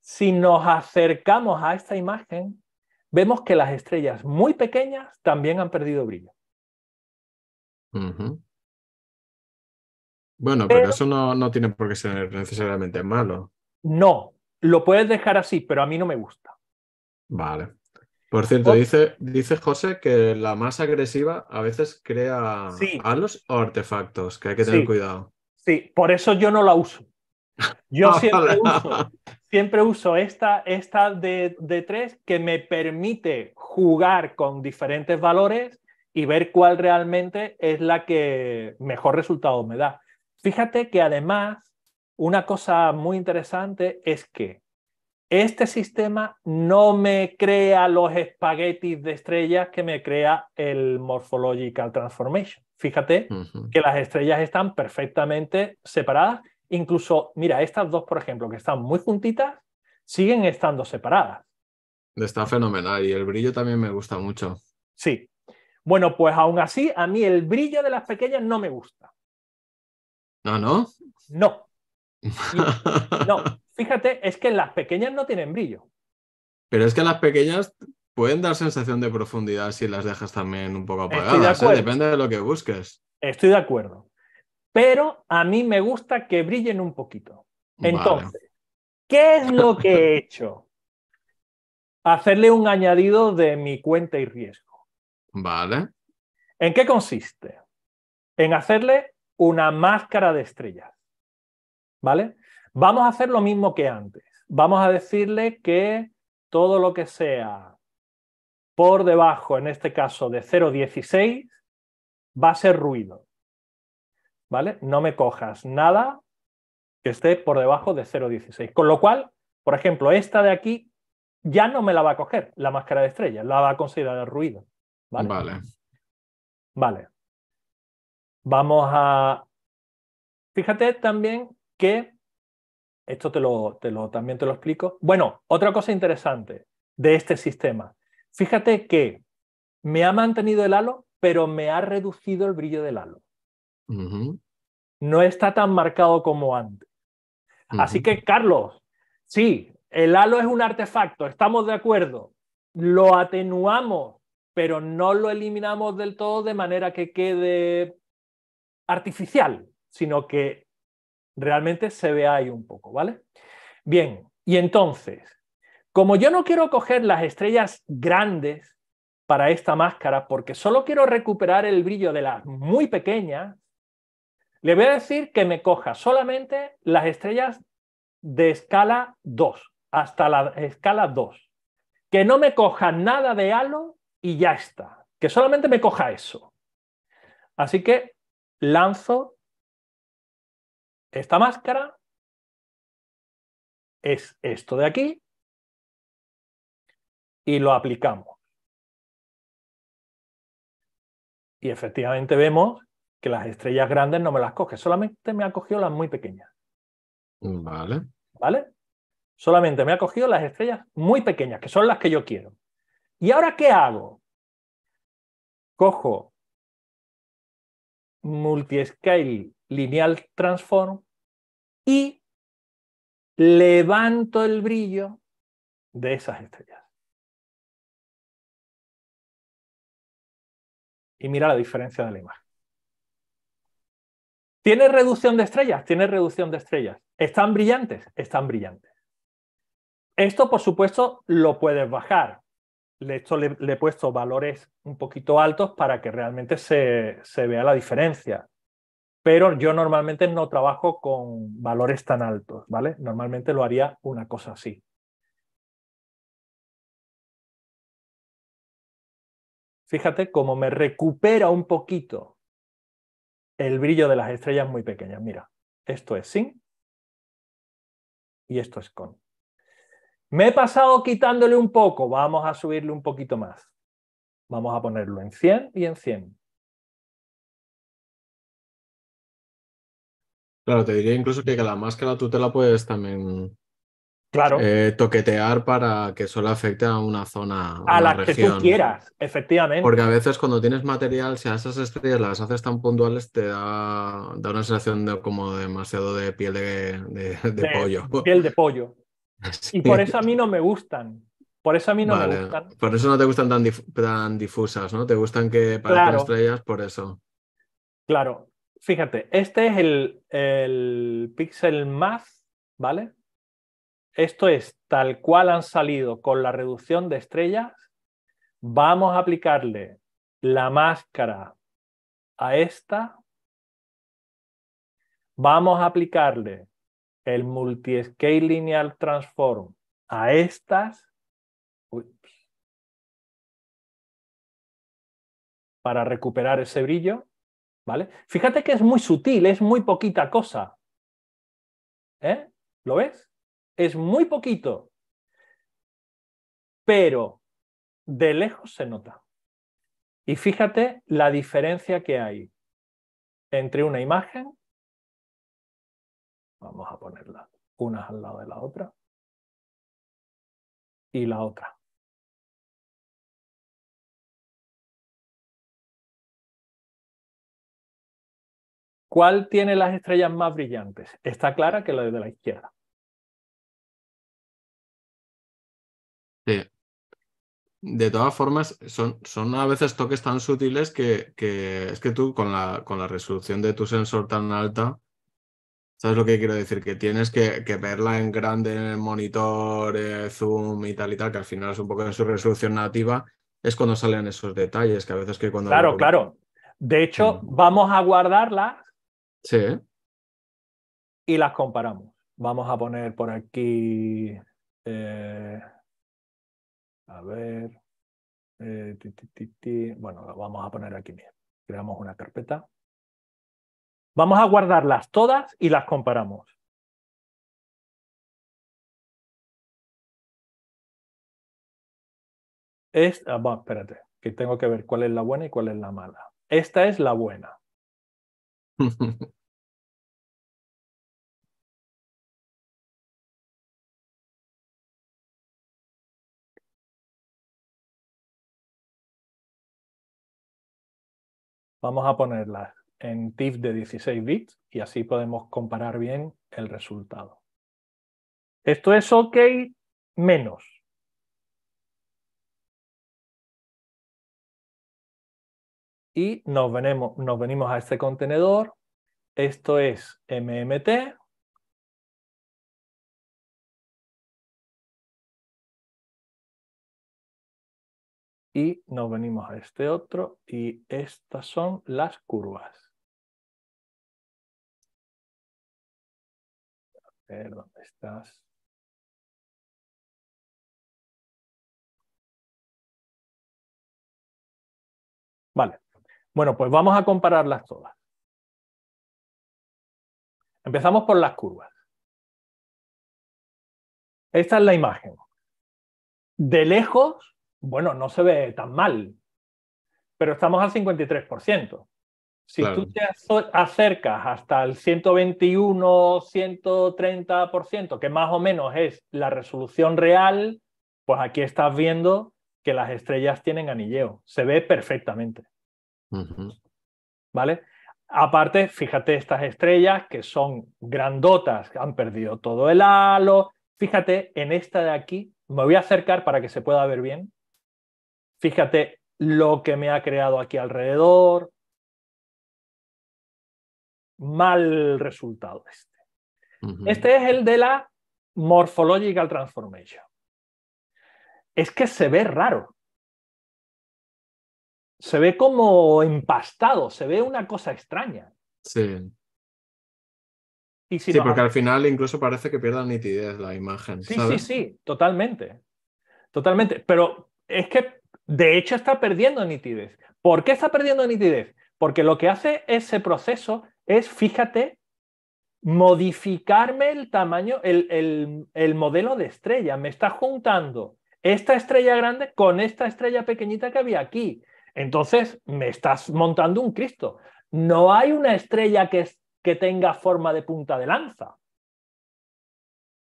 si nos acercamos a esta imagen, vemos que las estrellas muy pequeñas también han perdido brillo. Bueno, pero, eso no, no, tiene por qué ser necesariamente malo. No, lo puedes dejar así, pero a mí no me gusta. Vale. Por cierto, dice, dice José que la más agresiva a veces crea sí. los o artefactos, que hay que tener cuidado. Sí, por eso yo no la uso. Yo ah, siempre, uso, esta, esta de, de tres que me permite jugar con diferentes valores y ver cuál realmente es la que mejor resultado me da. Fíjate que además, una cosa muy interesante es que este sistema no me crea los espaguetis de estrellas que me crea el Morphological Transformation. Fíjate que las estrellas están perfectamente separadas. Incluso, mira, estas dos, por ejemplo, que están muy juntitas, siguen estando separadas. Está fenomenal y el brillo también me gusta mucho. Sí, bueno, pues aún así, a mí el brillo de las pequeñas no me gusta. No, no. No. fíjate, es que las pequeñas no tienen brillo. Pero es que las pequeñas pueden dar sensación de profundidad si las dejas también un poco apagadas. ¿eh? Depende de lo que busques. Estoy de acuerdo. Pero a mí me gusta que brillen un poquito. Entonces, ¿qué es lo que he hecho? Hacerle un añadido de mi cuenta y riesgo. Vale. ¿En qué consiste? En hacerle una máscara de estrellas. ¿Vale? Vamos a hacer lo mismo que antes. Vamos a decirle que todo lo que sea por debajo, en este caso de 0,16, va a ser ruido. ¿Vale? No me cojas nada que esté por debajo de 0,16. Con lo cual, por ejemplo, esta de aquí ya no me la va a coger, la máscara de estrellas, la va a considerar ruido. ¿vale? Vale. Vamos a... Fíjate también que... Esto te lo, te lo, también te lo explico. Bueno, otra cosa interesante de este sistema. Fíjate que me ha mantenido el halo, pero me ha reducido el brillo del halo. No está tan marcado como antes. Así que, Carlos, sí, el halo es un artefacto, estamos de acuerdo. Lo atenuamos pero no lo eliminamos del todo de manera que quede artificial, sino que realmente se vea ahí un poco, ¿vale? Bien, y entonces, como yo no quiero coger las estrellas grandes para esta máscara, porque solo quiero recuperar el brillo de las muy pequeñas, le voy a decir que me coja solamente las estrellas de escala 2, hasta la escala 2. Que no me coja nada de halo y ya está. Que solamente me coja eso. Así que lanzo esta máscara, es esto de aquí, y lo aplicamos. Y efectivamente vemos que las estrellas grandes no me las coge, solamente me ha cogido las muy pequeñas. Vale. ¿Vale? Solamente me ha cogido las estrellas muy pequeñas, que son las que yo quiero. ¿Y ahora qué hago? Cojo multiscale lineal transform y levanto el brillo de esas estrellas. Y mira la diferencia de la imagen. ¿Tiene reducción de estrellas? Tiene reducción de estrellas. ¿Están brillantes? Están brillantes. Esto, por supuesto, lo puedes bajar esto le, he puesto valores un poquito altos para que realmente se, se, vea la diferencia. Pero yo normalmente no trabajo con valores tan altos, ¿vale? Normalmente lo haría una cosa así. Fíjate cómo me recupera un poquito el brillo de las estrellas muy pequeñas. Mira, esto es sin y esto es con. Me he pasado quitándole un poco, vamos a subirle un poquito más. Vamos a ponerlo en 100 y en 100. Claro, te diría incluso que la máscara tú te la puedes también eh, toquetear para que solo afecte a una zona. A, la que tú quieras, efectivamente. Porque a veces cuando tienes material, si a esas estrellas las haces tan puntuales, te da, da una sensación de como demasiado de piel de pollo. Piel de pollo, y por eso a mí no me gustan. Por eso a mí no me gustan. Por eso no te gustan tan, difusas, ¿no? Te gustan que parezcan estrellas por eso. Claro. Fíjate, este es el, el píxel más, ¿vale? Esto es tal cual han salido con la reducción de estrellas. Vamos a aplicarle la máscara a esta. Vamos a aplicarle el multi-scale linear transform a estas para recuperar ese brillo, ¿vale? Fíjate que es muy sutil, es muy poquita cosa. ¿Eh? ¿Lo ves? Es muy poquito. Pero de lejos se nota. Y fíjate la diferencia que hay entre una imagen Vamos a ponerlas unas al lado de la otra y la otra. ¿Cuál tiene las estrellas más brillantes? Está clara que la de la izquierda. Sí. De todas formas, son, a veces toques tan sutiles que, que es que tú con la resolución de tu sensor tan alta, ¿Sabes lo que quiero decir? Que tienes que, verla en grande en el monitor, eh, zoom y tal y tal, que al final es un poco en su resolución nativa, es cuando salen esos detalles, que a veces que cuando... Claro, claro. De hecho, mm. vamos a guardarla. Sí. Y las comparamos. Vamos a poner por aquí... Eh, a ver... Eh, bueno, lo vamos a poner aquí mismo. Creamos una carpeta. Vamos a guardarlas todas y las comparamos. Es, ah, espérate, que tengo que ver cuál es la buena y cuál es la mala. Esta es la buena. Vamos a ponerlas en TIFF de 16 bits y así podemos comparar bien el resultado. Esto es OK menos. Y nos, nos venimos a este contenedor. Esto es MMT, y nos venimos a este otro y estas son las curvas. ver dónde estás. Vale. Bueno, pues vamos a compararlas todas. Empezamos por las curvas. Esta es la imagen. De lejos, bueno, no se ve tan mal, pero estamos al 53%. Si tú te acercas hasta el 121, 130%, que más o menos es la resolución real, pues aquí estás viendo que las estrellas tienen anilleo. Se ve perfectamente. ¿Vale? Aparte, fíjate estas estrellas que son grandotas, han perdido todo el halo. Fíjate en esta de aquí, me voy a acercar para que se pueda ver bien. Fíjate lo que me ha creado aquí alrededor, mal resultado este. Este es el de la morphological transformation. Es que se ve raro. Se ve como empastado, se ve una cosa extraña. Sí. sí, porque al final incluso parece que pierda nitidez la imagen. Sí, sí, sí, totalmente. Totalmente. Pero es que de hecho está perdiendo nitidez. ¿Por qué está perdiendo nitidez? Porque lo que hace ese proceso es, fíjate, modificarme el tamaño, el, el, modelo de estrella. Me está juntando esta estrella grande con esta estrella pequeñita que había aquí. Entonces, me estás montando un Cristo. No hay una estrella que, que tenga forma de punta de lanza.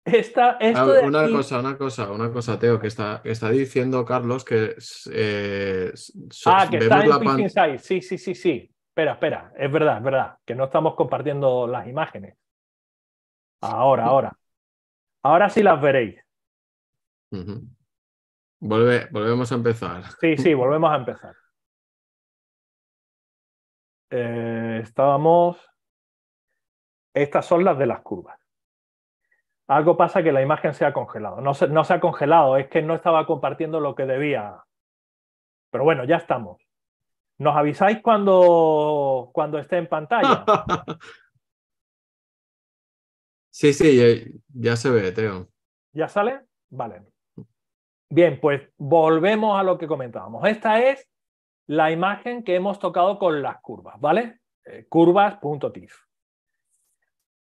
Esta, una cosa, una cosa, una cosa, Teo, que está, que está diciendo Carlos que. Eh, ah, que está Sí, sí, sí, sí espera, espera, es verdad, es verdad, que no estamos compartiendo las imágenes. Ahora, ahora. Ahora sí las veréis. volvemos a empezar. Sí, sí, volvemos a empezar. Eh, estábamos... Estas son las de las curvas. Algo pasa que la imagen se ha congelado. no se ha congelado, es que no estaba compartiendo lo que debía. Pero bueno, ya estamos. Nos avisáis cuando, cuando esté en pantalla. sí, sí, ya, se ve, Teo. ¿Ya sale? Vale. Bien, pues volvemos a lo que comentábamos. Esta es la imagen que hemos tocado con las curvas, ¿vale? Eh, curvas.tif.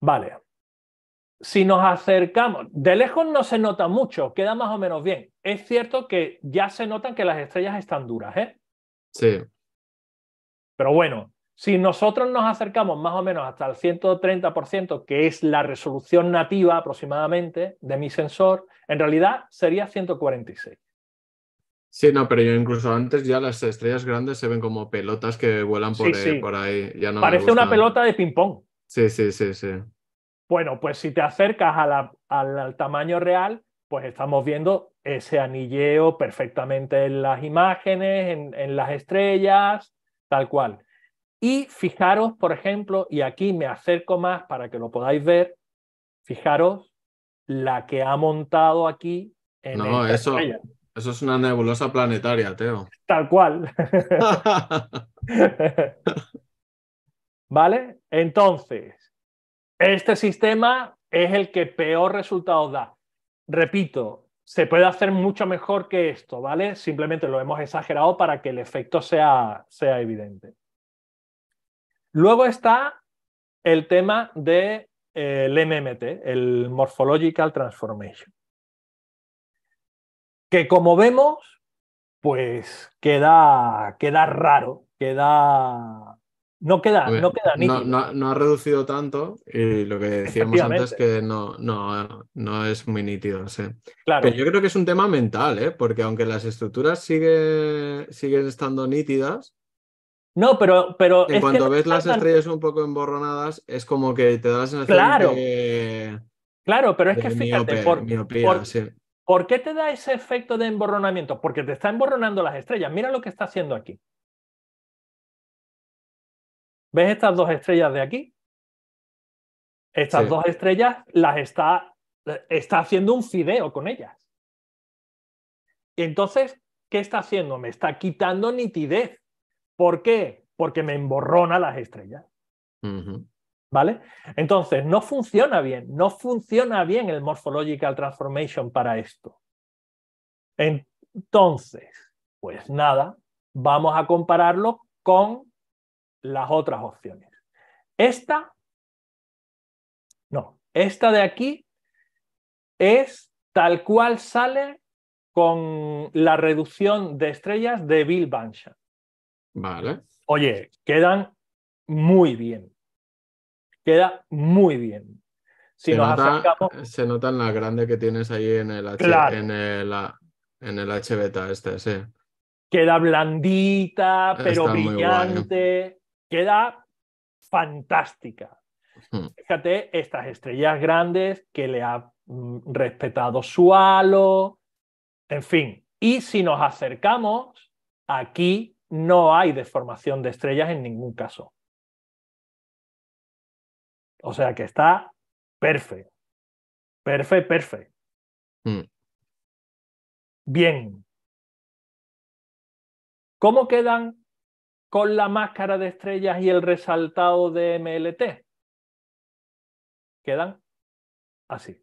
Vale. Si nos acercamos, de lejos no se nota mucho, queda más o menos bien. Es cierto que ya se notan que las estrellas están duras, ¿eh? Sí. Pero bueno, si nosotros nos acercamos más o menos hasta el 130%, que es la resolución nativa aproximadamente de mi sensor, en realidad sería 146. Sí, no, pero yo incluso antes ya las estrellas grandes se ven como pelotas que vuelan eh, por, ahí. Parece una pelota de ping-pong. Sí, sí, sí, sí. Bueno, pues si te acercas al, tamaño real, pues estamos viendo ese anilleo perfectamente en las imágenes, en, en las estrellas, tal cual. Y fijaros, por ejemplo, y aquí me acerco más para que lo podáis ver, fijaros la que ha montado aquí. no, eso, eso es una nebulosa planetaria, Teo. Tal cual. ¿Vale? Entonces, este sistema es el que peor resultado da. Repito, se puede hacer mucho mejor que esto, ¿vale? Simplemente lo hemos exagerado para que el efecto sea, sea evidente. Luego está el tema del de, eh, MMT, el Morphological Transformation, que como vemos, pues queda, queda raro, queda no queda, pues, no No, ha reducido tanto y lo que decíamos antes que no, no, no es muy nítido. Pero yo creo que es un tema mental, ¿eh? porque aunque las estructuras sigue, siguen estando nítidas, no, pero. pero en cuanto ves las estrellas un poco emborronadas, es como que te das la sensación claro. de. Claro, pero es que fíjate, mi sí. por, qué te da ese efecto de emborronamiento? Porque te está emborronando las estrellas. Mira lo que está haciendo aquí. ¿Ves estas dos estrellas de aquí? Estas dos estrellas las está, está haciendo un fideo con ellas. Y entonces, ¿qué está haciendo? Me está quitando nitidez. ¿Por qué? Porque me emborrona las estrellas. ¿Vale? Entonces, no funciona bien, no funciona bien el Morphological Transformation para esto. Entonces, pues nada, vamos a compararlo con las otras opciones. Esta, no, esta de aquí es tal cual sale con la reducción de estrellas de Bill Bansha. Vale. Oye, quedan muy bien. Queda muy bien. Si se, nos nota, acercamos... se notan las grandes que tienes ahí en el, H, en el, este, sí. Queda blandita, pero brillante queda fantástica. Hmm. Fíjate estas estrellas grandes que le ha mm, respetado su halo, en fin. Y si nos acercamos, aquí no hay deformación de estrellas en ningún caso. O sea que está perfecto. Perfecto, perfecto. Hmm. Bien. ¿Cómo quedan con la máscara de estrellas y el resaltado de MLT. Quedan así.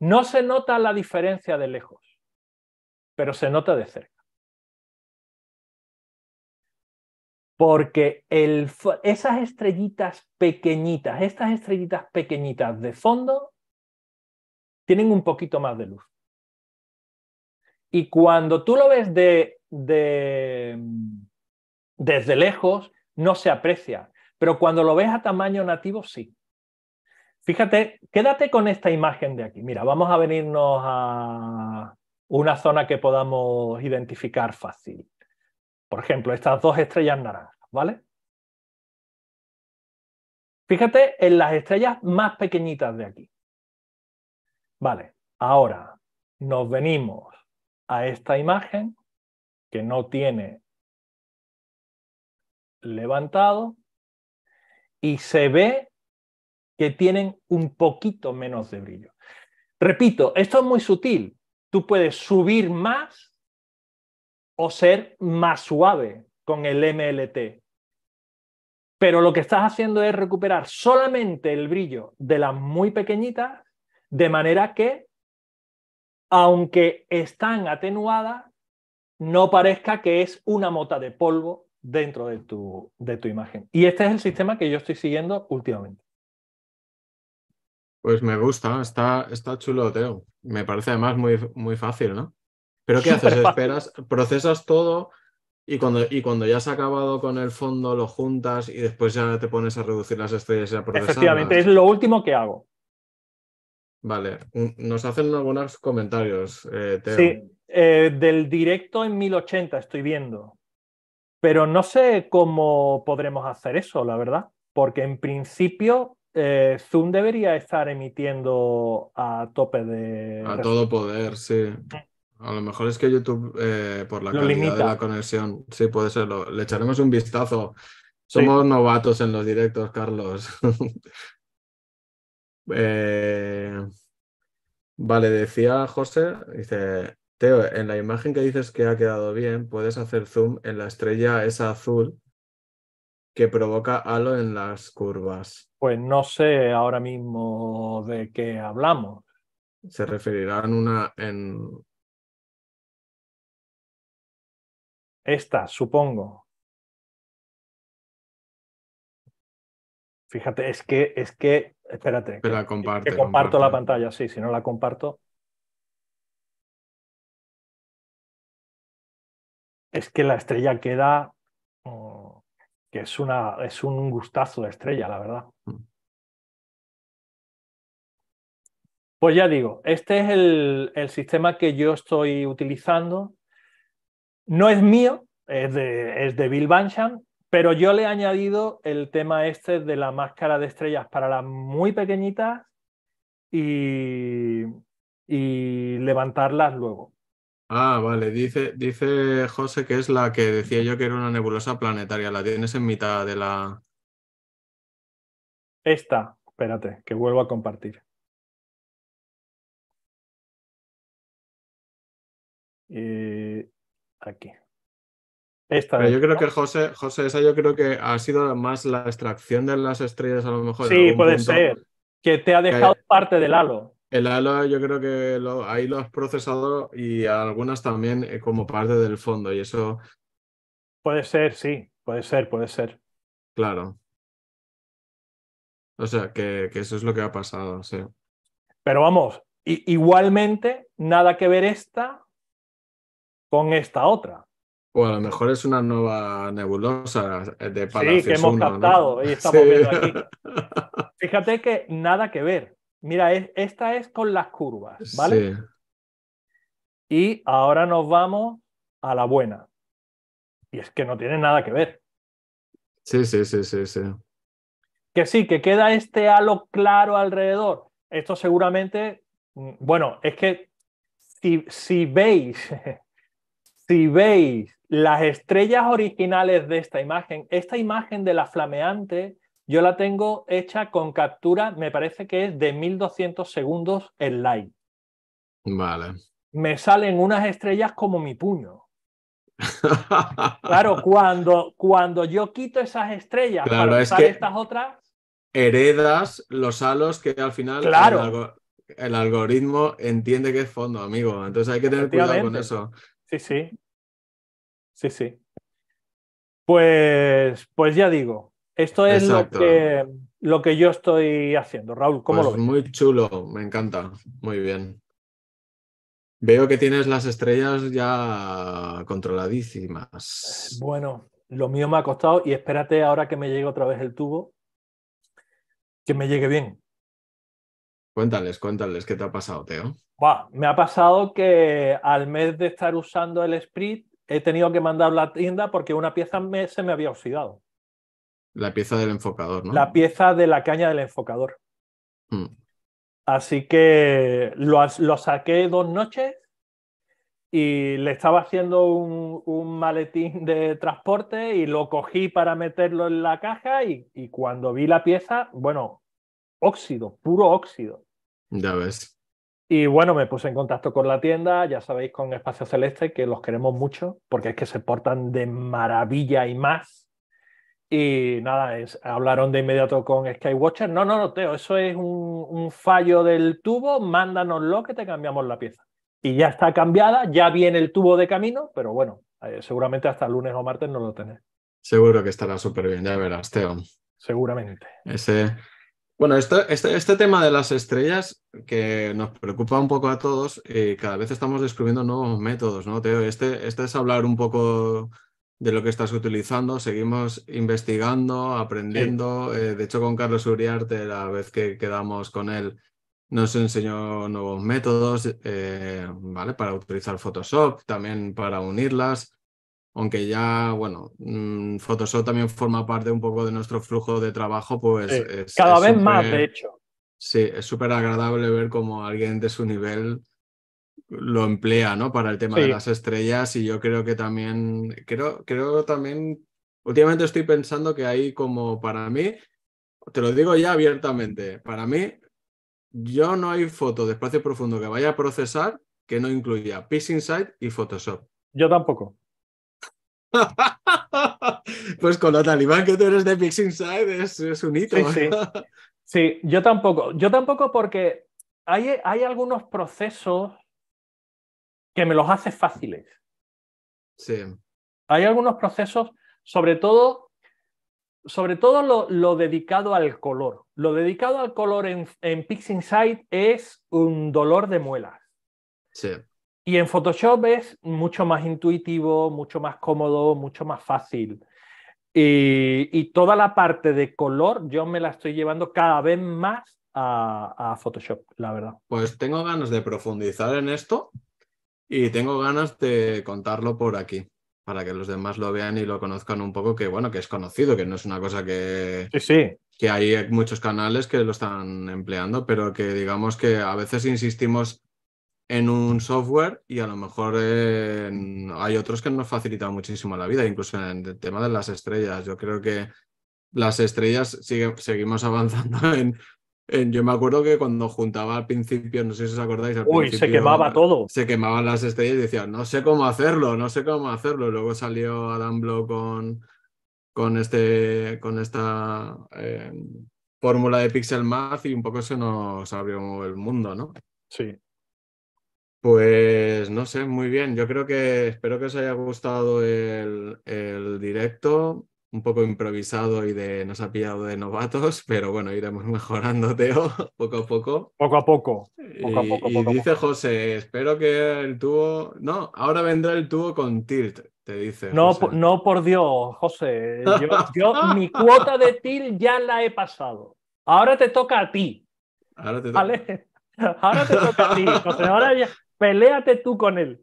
No se nota la diferencia de lejos, pero se nota de cerca. Porque esas estrellitas pequeñitas, estas estrellitas pequeñitas de fondo, tienen un poquito más de luz. Y cuando tú lo ves de de, desde lejos no se aprecia, pero cuando lo ves a tamaño nativo sí. Fíjate, quédate con esta imagen de aquí. Mira, vamos a venirnos a una zona que podamos identificar fácil. Por ejemplo, estas dos estrellas naranjas, ¿vale? Fíjate en las estrellas más pequeñitas de aquí. Vale, ahora nos venimos a esta imagen que no tiene levantado y se ve que tienen un poquito menos de brillo. Repito, esto es muy sutil. Tú puedes subir más o ser más suave con el MLT. Pero lo que estás haciendo es recuperar solamente el brillo de las muy pequeñitas, de manera que, aunque están atenuadas, no parezca que es una mota de polvo dentro de tu, de tu imagen. Y este es el sistema que yo estoy siguiendo últimamente. Pues me gusta, está, está chulo, Teo. Me parece además muy, muy fácil, ¿no? Pero ¿qué haces? Esperas, procesas todo y cuando, y cuando ya has acabado con el fondo lo juntas y después ya te pones a reducir las estrellas y a procesar. Efectivamente, es lo último que hago. Vale, nos hacen algunos comentarios, eh, Teo. Sí. Eh, del directo en 1080 estoy viendo, pero no sé cómo podremos hacer eso, la verdad, porque en principio eh, Zoom debería estar emitiendo a tope de... A todo poder, sí. A lo mejor es que YouTube, eh, por la calidad de la conexión, sí, puede serlo. Le echaremos un vistazo. Somos novatos en los directos, Carlos. vale, decía José, dice, Teo, en la imagen que dices que ha quedado bien, puedes hacer zoom en la estrella esa azul que provoca halo en las curvas. Pues no sé ahora mismo de qué hablamos. Se referirá en una en. Esta, supongo. Fíjate, es que, es que, espérate. Que, comparto la pantalla, sí, si no la comparto. es que la estrella queda, mm, que es, una, es un gustazo de estrella, la verdad. Mm. Pues ya digo, este es el, el sistema que yo estoy utilizando. No es mío, es de, es de Bill Bansham, pero yo le he añadido el tema este de la máscara de estrellas para las muy pequeñitas y, y levantarlas luego. Ah, vale, dice, dice José que es la que decía yo que era una nebulosa planetaria, la tienes en mitad de la... Esta, espérate, que vuelvo a compartir. y eh, aquí. Esta yo creo que José, José, esa yo creo que ha sido más la extracción de las estrellas a lo mejor. Sí, puede ser. Que te ha dejado parte del halo. El Halo yo creo que ahí lo has procesado y algunas también eh, como parte del fondo y eso... Puede ser, sí, puede ser, puede ser. Claro. O sea, que, eso es lo que ha pasado, sí. Pero vamos, igualmente nada que ver esta con esta otra. O a lo mejor es una nueva nebulosa eh, de Palacios Sí, que hemos captado y estamos viendo aquí. Fíjate que nada que ver. Mira, esta es con las curvas, ¿vale? Y ahora nos vamos a la buena. Y es que no tiene nada que ver. Sí, sí, sí, sí, sí. Que sí, que queda este halo claro alrededor. Esto seguramente, mm, bueno, es que si veis, si veis las estrellas originales de esta imagen, esta imagen de la flameante yo la tengo hecha con captura, me parece que es de 1200 segundos en live. Vale. Me salen unas estrellas como mi puño. claro, cuando, cuando yo quito esas estrellas para usar estas otras. Heredas los halos que al final el, el, algoritmo entiende que es fondo, amigo. Entonces hay que tener cuidado con eso. Sí, sí. Sí, sí. Pues, pues ya digo, esto es lo que, yo estoy haciendo. Raúl, ¿cómo pues lo ves? Muy chulo, me encanta. Muy bien. Veo que tienes las estrellas ya controladísimas. Bueno, lo mío me ha costado y espérate ahora que me llegue otra vez el tubo, que me llegue bien. Cuéntales, cuéntales, ¿qué te ha pasado, Teo? me ha pasado que al mes de estar usando el Sprit, he tenido que mandar la tienda porque una pieza se me había oxidado. La pieza del enfocador, ¿no? La pieza de la caña del enfocador. Mm. Así que lo, saqué dos noches y le estaba haciendo un, maletín de transporte y lo cogí para meterlo en la caja y, y cuando vi la pieza, bueno, óxido, puro óxido. Ya ves. Y bueno, me puse en contacto con la tienda, ya sabéis, con Espacio Celeste, que los queremos mucho, porque es que se portan de maravilla y más. Y nada, hablaron de inmediato con Skywatcher. No, no, no, Teo, eso es un, fallo del tubo, mándanoslo que te cambiamos la pieza. Y ya está cambiada, ya viene el tubo de camino, pero bueno, eh, seguramente hasta lunes o martes no lo tenés. Seguro que estará súper bien, ya verás, Teo. Seguramente. bueno, este, este, tema de las estrellas que nos preocupa un poco a todos, y eh, cada vez estamos descubriendo nuevos métodos, ¿no, Teo? Este, este es hablar un poco de lo que estás utilizando. Seguimos investigando, aprendiendo. Eh, de hecho, con Carlos Uriarte, la vez que quedamos con él, nos enseñó nuevos métodos eh, ¿vale? para utilizar Photoshop, también para unirlas. Aunque ya, bueno, mm, Photoshop también forma parte un poco de nuestro flujo de trabajo, pues... Cada vez más, de hecho. Sí, es súper agradable ver como alguien de su nivel lo emplea, ¿no? Para el tema de las estrellas y yo creo que también, creo, creo también, últimamente estoy pensando que hay como para mí, te lo digo ya abiertamente, para mí, yo no hay foto de espacio profundo que vaya a procesar que no incluya PixInsight y Photoshop. Yo tampoco. pues con lo talibán que tú eres de PixInsight es, un hito. Sí, yo tampoco. Yo tampoco porque hay, hay algunos procesos que me los hace fáciles. Sí. Hay algunos procesos, sobre todo, sobre todo lo, dedicado al color. Lo dedicado al color en, en Pix es un dolor de muelas. Sí. Y en Photoshop es mucho más intuitivo, mucho más cómodo, mucho más fácil. Y, toda la parte de color yo me la estoy llevando cada vez más a Photoshop, la verdad. Pues tengo ganas de profundizar en esto y tengo ganas de contarlo por aquí, para que los demás lo vean y lo conozcan un poco, que bueno, que es conocido, que no es una cosa que... Sí, sí. Que hay muchos canales que lo están empleando, pero que digamos que a veces insistimos en un software y a lo mejor hay otros que nos facilitan muchísimo la vida, incluso en el tema de las estrellas. Yo creo que las estrellas seguimos avanzando en eh, yo me acuerdo que cuando juntaba al principio, no sé si os acordáis, se quemaba todo. Se quemaban las estrellas y decían, no sé cómo hacerlo, no sé cómo hacerlo. luego salió Adam Blow con, con, este, con esta eh, fórmula de Pixel Math y un poco se nos abrió el mundo, ¿no? Sí. Pues no sé, muy bien. Yo creo que espero que os haya gustado el, el directo un poco improvisado y de nos ha pillado de novatos, pero bueno, iremos mejorando, Teo, poco a poco. Poco a poco. poco, dice José, espero que el tubo... No, ahora vendrá el tubo con tilt, te dice. No, no por Dios, José. Yo, mi cuota de tilt ya la he pasado. Ahora te toca a ti. Ahora te, ahora te toca a ti, José. Ahora ya, peléate tú con él.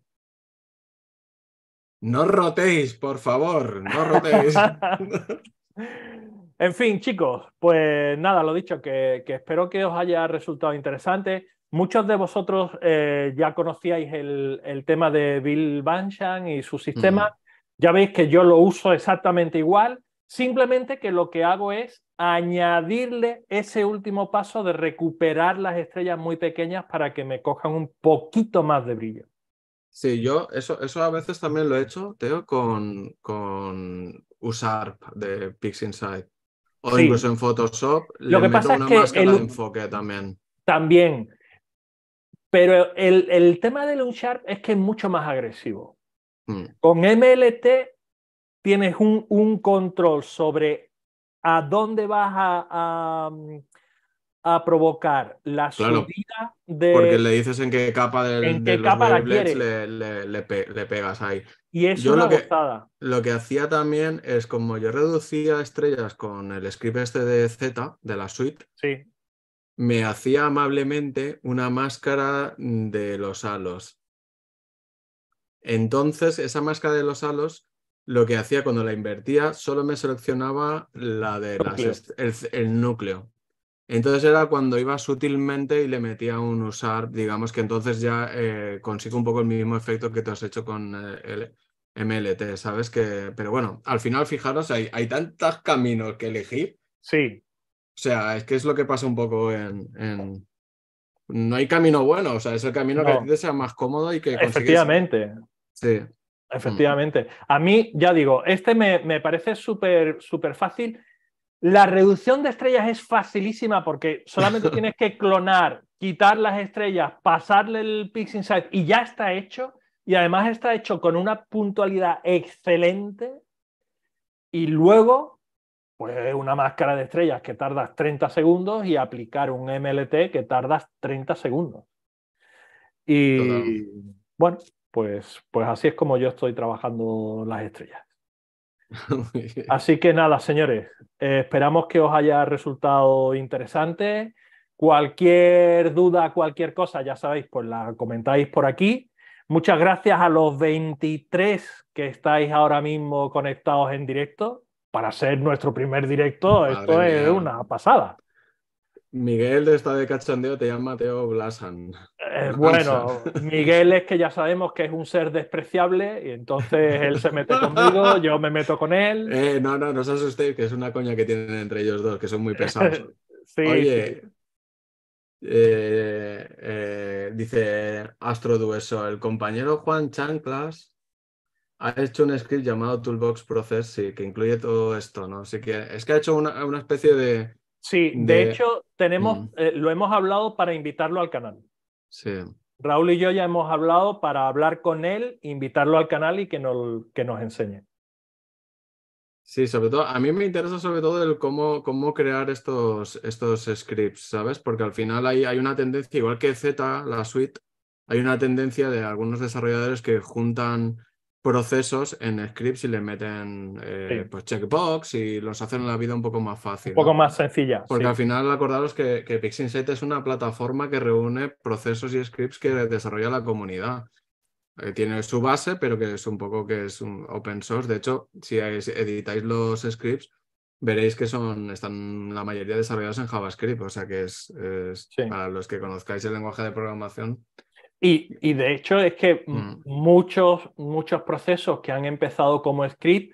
No rotéis, por favor, no rotéis. en fin, chicos, pues nada, lo dicho, que, espero que os haya resultado interesante. Muchos de vosotros eh, ya conocíais el, tema de Bill Banshan y su sistema. Ya veis que yo lo uso exactamente igual, simplemente que lo que hago es añadirle ese último paso de recuperar las estrellas muy pequeñas para que me cojan un poquito más de brillo. Sí, yo eso, eso a veces también lo he hecho, Teo, con, con USARP de PixInsight. O incluso en Photoshop. Lo le que meto pasa una es que máscara el... de enfoque también. También. Pero el, el tema del USARP es que es mucho más agresivo. Mm. Con MLT tienes un, un, control sobre a dónde vas a a provocar la subida de. Porque le dices en qué capa del, de la Le, pegas ahí. Y es una lo Que, lo que hacía también es como yo reducía estrellas con el script este de Z, de la suite. Sí. Me hacía amablemente una máscara de los halos. Entonces, esa máscara de los halos lo que hacía cuando la invertía, solo me seleccionaba la de Las el, núcleo. Entonces era cuando iba sutilmente y le metía un usar, digamos que entonces ya eh, consigo un poco el mismo efecto que te has hecho con eh, el MLT, ¿sabes? Que, pero bueno, al final fijaros, hay, hay tantos caminos que elegir. Sí. O sea, es que es lo que pasa un poco en... No hay camino bueno, o sea, es el camino que sea más cómodo y que... Efectivamente. Sí. Mm. Efectivamente. A mí, ya digo, este me, me parece súper, súper fácil la reducción de estrellas es facilísima porque solamente tienes que clonar, quitar las estrellas, pasarle el PixInsight y ya está hecho. Y además está hecho con una puntualidad excelente. Y luego, pues una máscara de estrellas que tardas 30 segundos y aplicar un MLT que tardas 30 segundos. Y bueno, pues, pues así es como yo estoy trabajando las estrellas. Así que nada, señores, eh, esperamos que os haya resultado interesante. Cualquier duda, cualquier cosa, ya sabéis, pues la comentáis por aquí. Muchas gracias a los 23 que estáis ahora mismo conectados en directo. Para ser nuestro primer directo, esto es una pasada. Miguel de esta de cachondeo te llama Mateo Blasan. Eh, bueno, Miguel es que ya sabemos que es un ser despreciable y entonces él se mete conmigo, yo me meto con él. Eh, no, no, no os asustéis, que es una coña que tienen entre ellos dos, que son muy pesados. sí, Oye, eh, dice Astro Dueso, el compañero Juan Chanclas ha hecho un script llamado Toolbox Process, que incluye todo esto, ¿no? Así que es que ha hecho una especie de Sí, de, hecho, tenemos, eh, lo hemos hablado para invitarlo al canal. Sí. Raúl y yo ya hemos hablado para hablar con él, invitarlo al canal y que nos, que nos enseñe. Sí, sobre todo, a mí me interesa sobre todo el cómo, cómo crear estos, scripts, ¿sabes? Porque al final hay, hay una tendencia, igual que Z, la suite, hay una tendencia de algunos desarrolladores que juntan procesos en scripts y le meten eh, pues, checkbox y los hacen la vida un poco más fácil. Un poco más sencilla. Porque al final acordaros que, que PixInsight es una plataforma que reúne procesos y scripts que desarrolla la comunidad. Eh, tiene su base, pero que es un poco que es open source. De hecho, si editáis los scripts, veréis que son, están la mayoría desarrollados en JavaScript. O sea que es, para los que conozcáis el lenguaje de programación, y, de hecho es que mm. muchos, muchos procesos que han empezado como script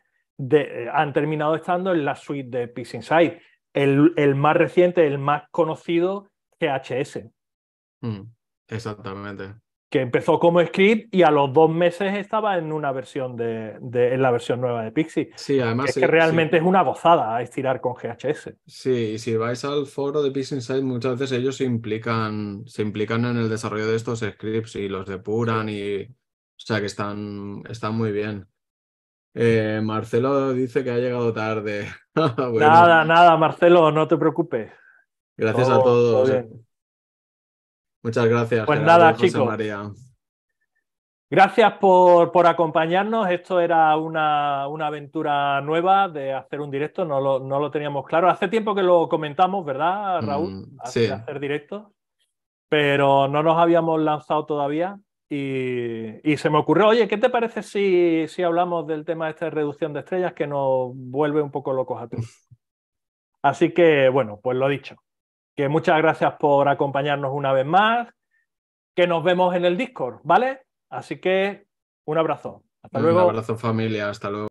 eh, han terminado estando en la suite de Pix Insight. El, más reciente, el más conocido, que HS. Mm. Exactamente que empezó como script y a los dos meses estaba en una versión de, la versión nueva de Pixie. Sí, además es que realmente es una gozada estirar con GHS. Sí, y si vais al foro de Pixie Insight muchas veces ellos se implican se implican en el desarrollo de estos scripts y los depuran y o sea que están están muy bien. Eh, Marcelo dice que ha llegado tarde. Nada, nada, Marcelo, no te preocupes. Gracias a todos. Eh. Muchas gracias. Pues nada, chicos. Gracias por, por, acompañarnos. Esto era una, una, aventura nueva de hacer un directo, no lo, no lo, teníamos claro. Hace tiempo que lo comentamos, ¿verdad, Raúl? Mm, sí. Hacer directos, pero no nos habíamos lanzado todavía. Y, se me ocurrió, oye, ¿qué te parece si, si hablamos del tema este de esta reducción de estrellas que nos vuelve un poco locos a todos? Así que, bueno, pues lo dicho que muchas gracias por acompañarnos una vez más, que nos vemos en el Discord, ¿vale? Así que un abrazo. Hasta luego. Un abrazo familia, hasta luego.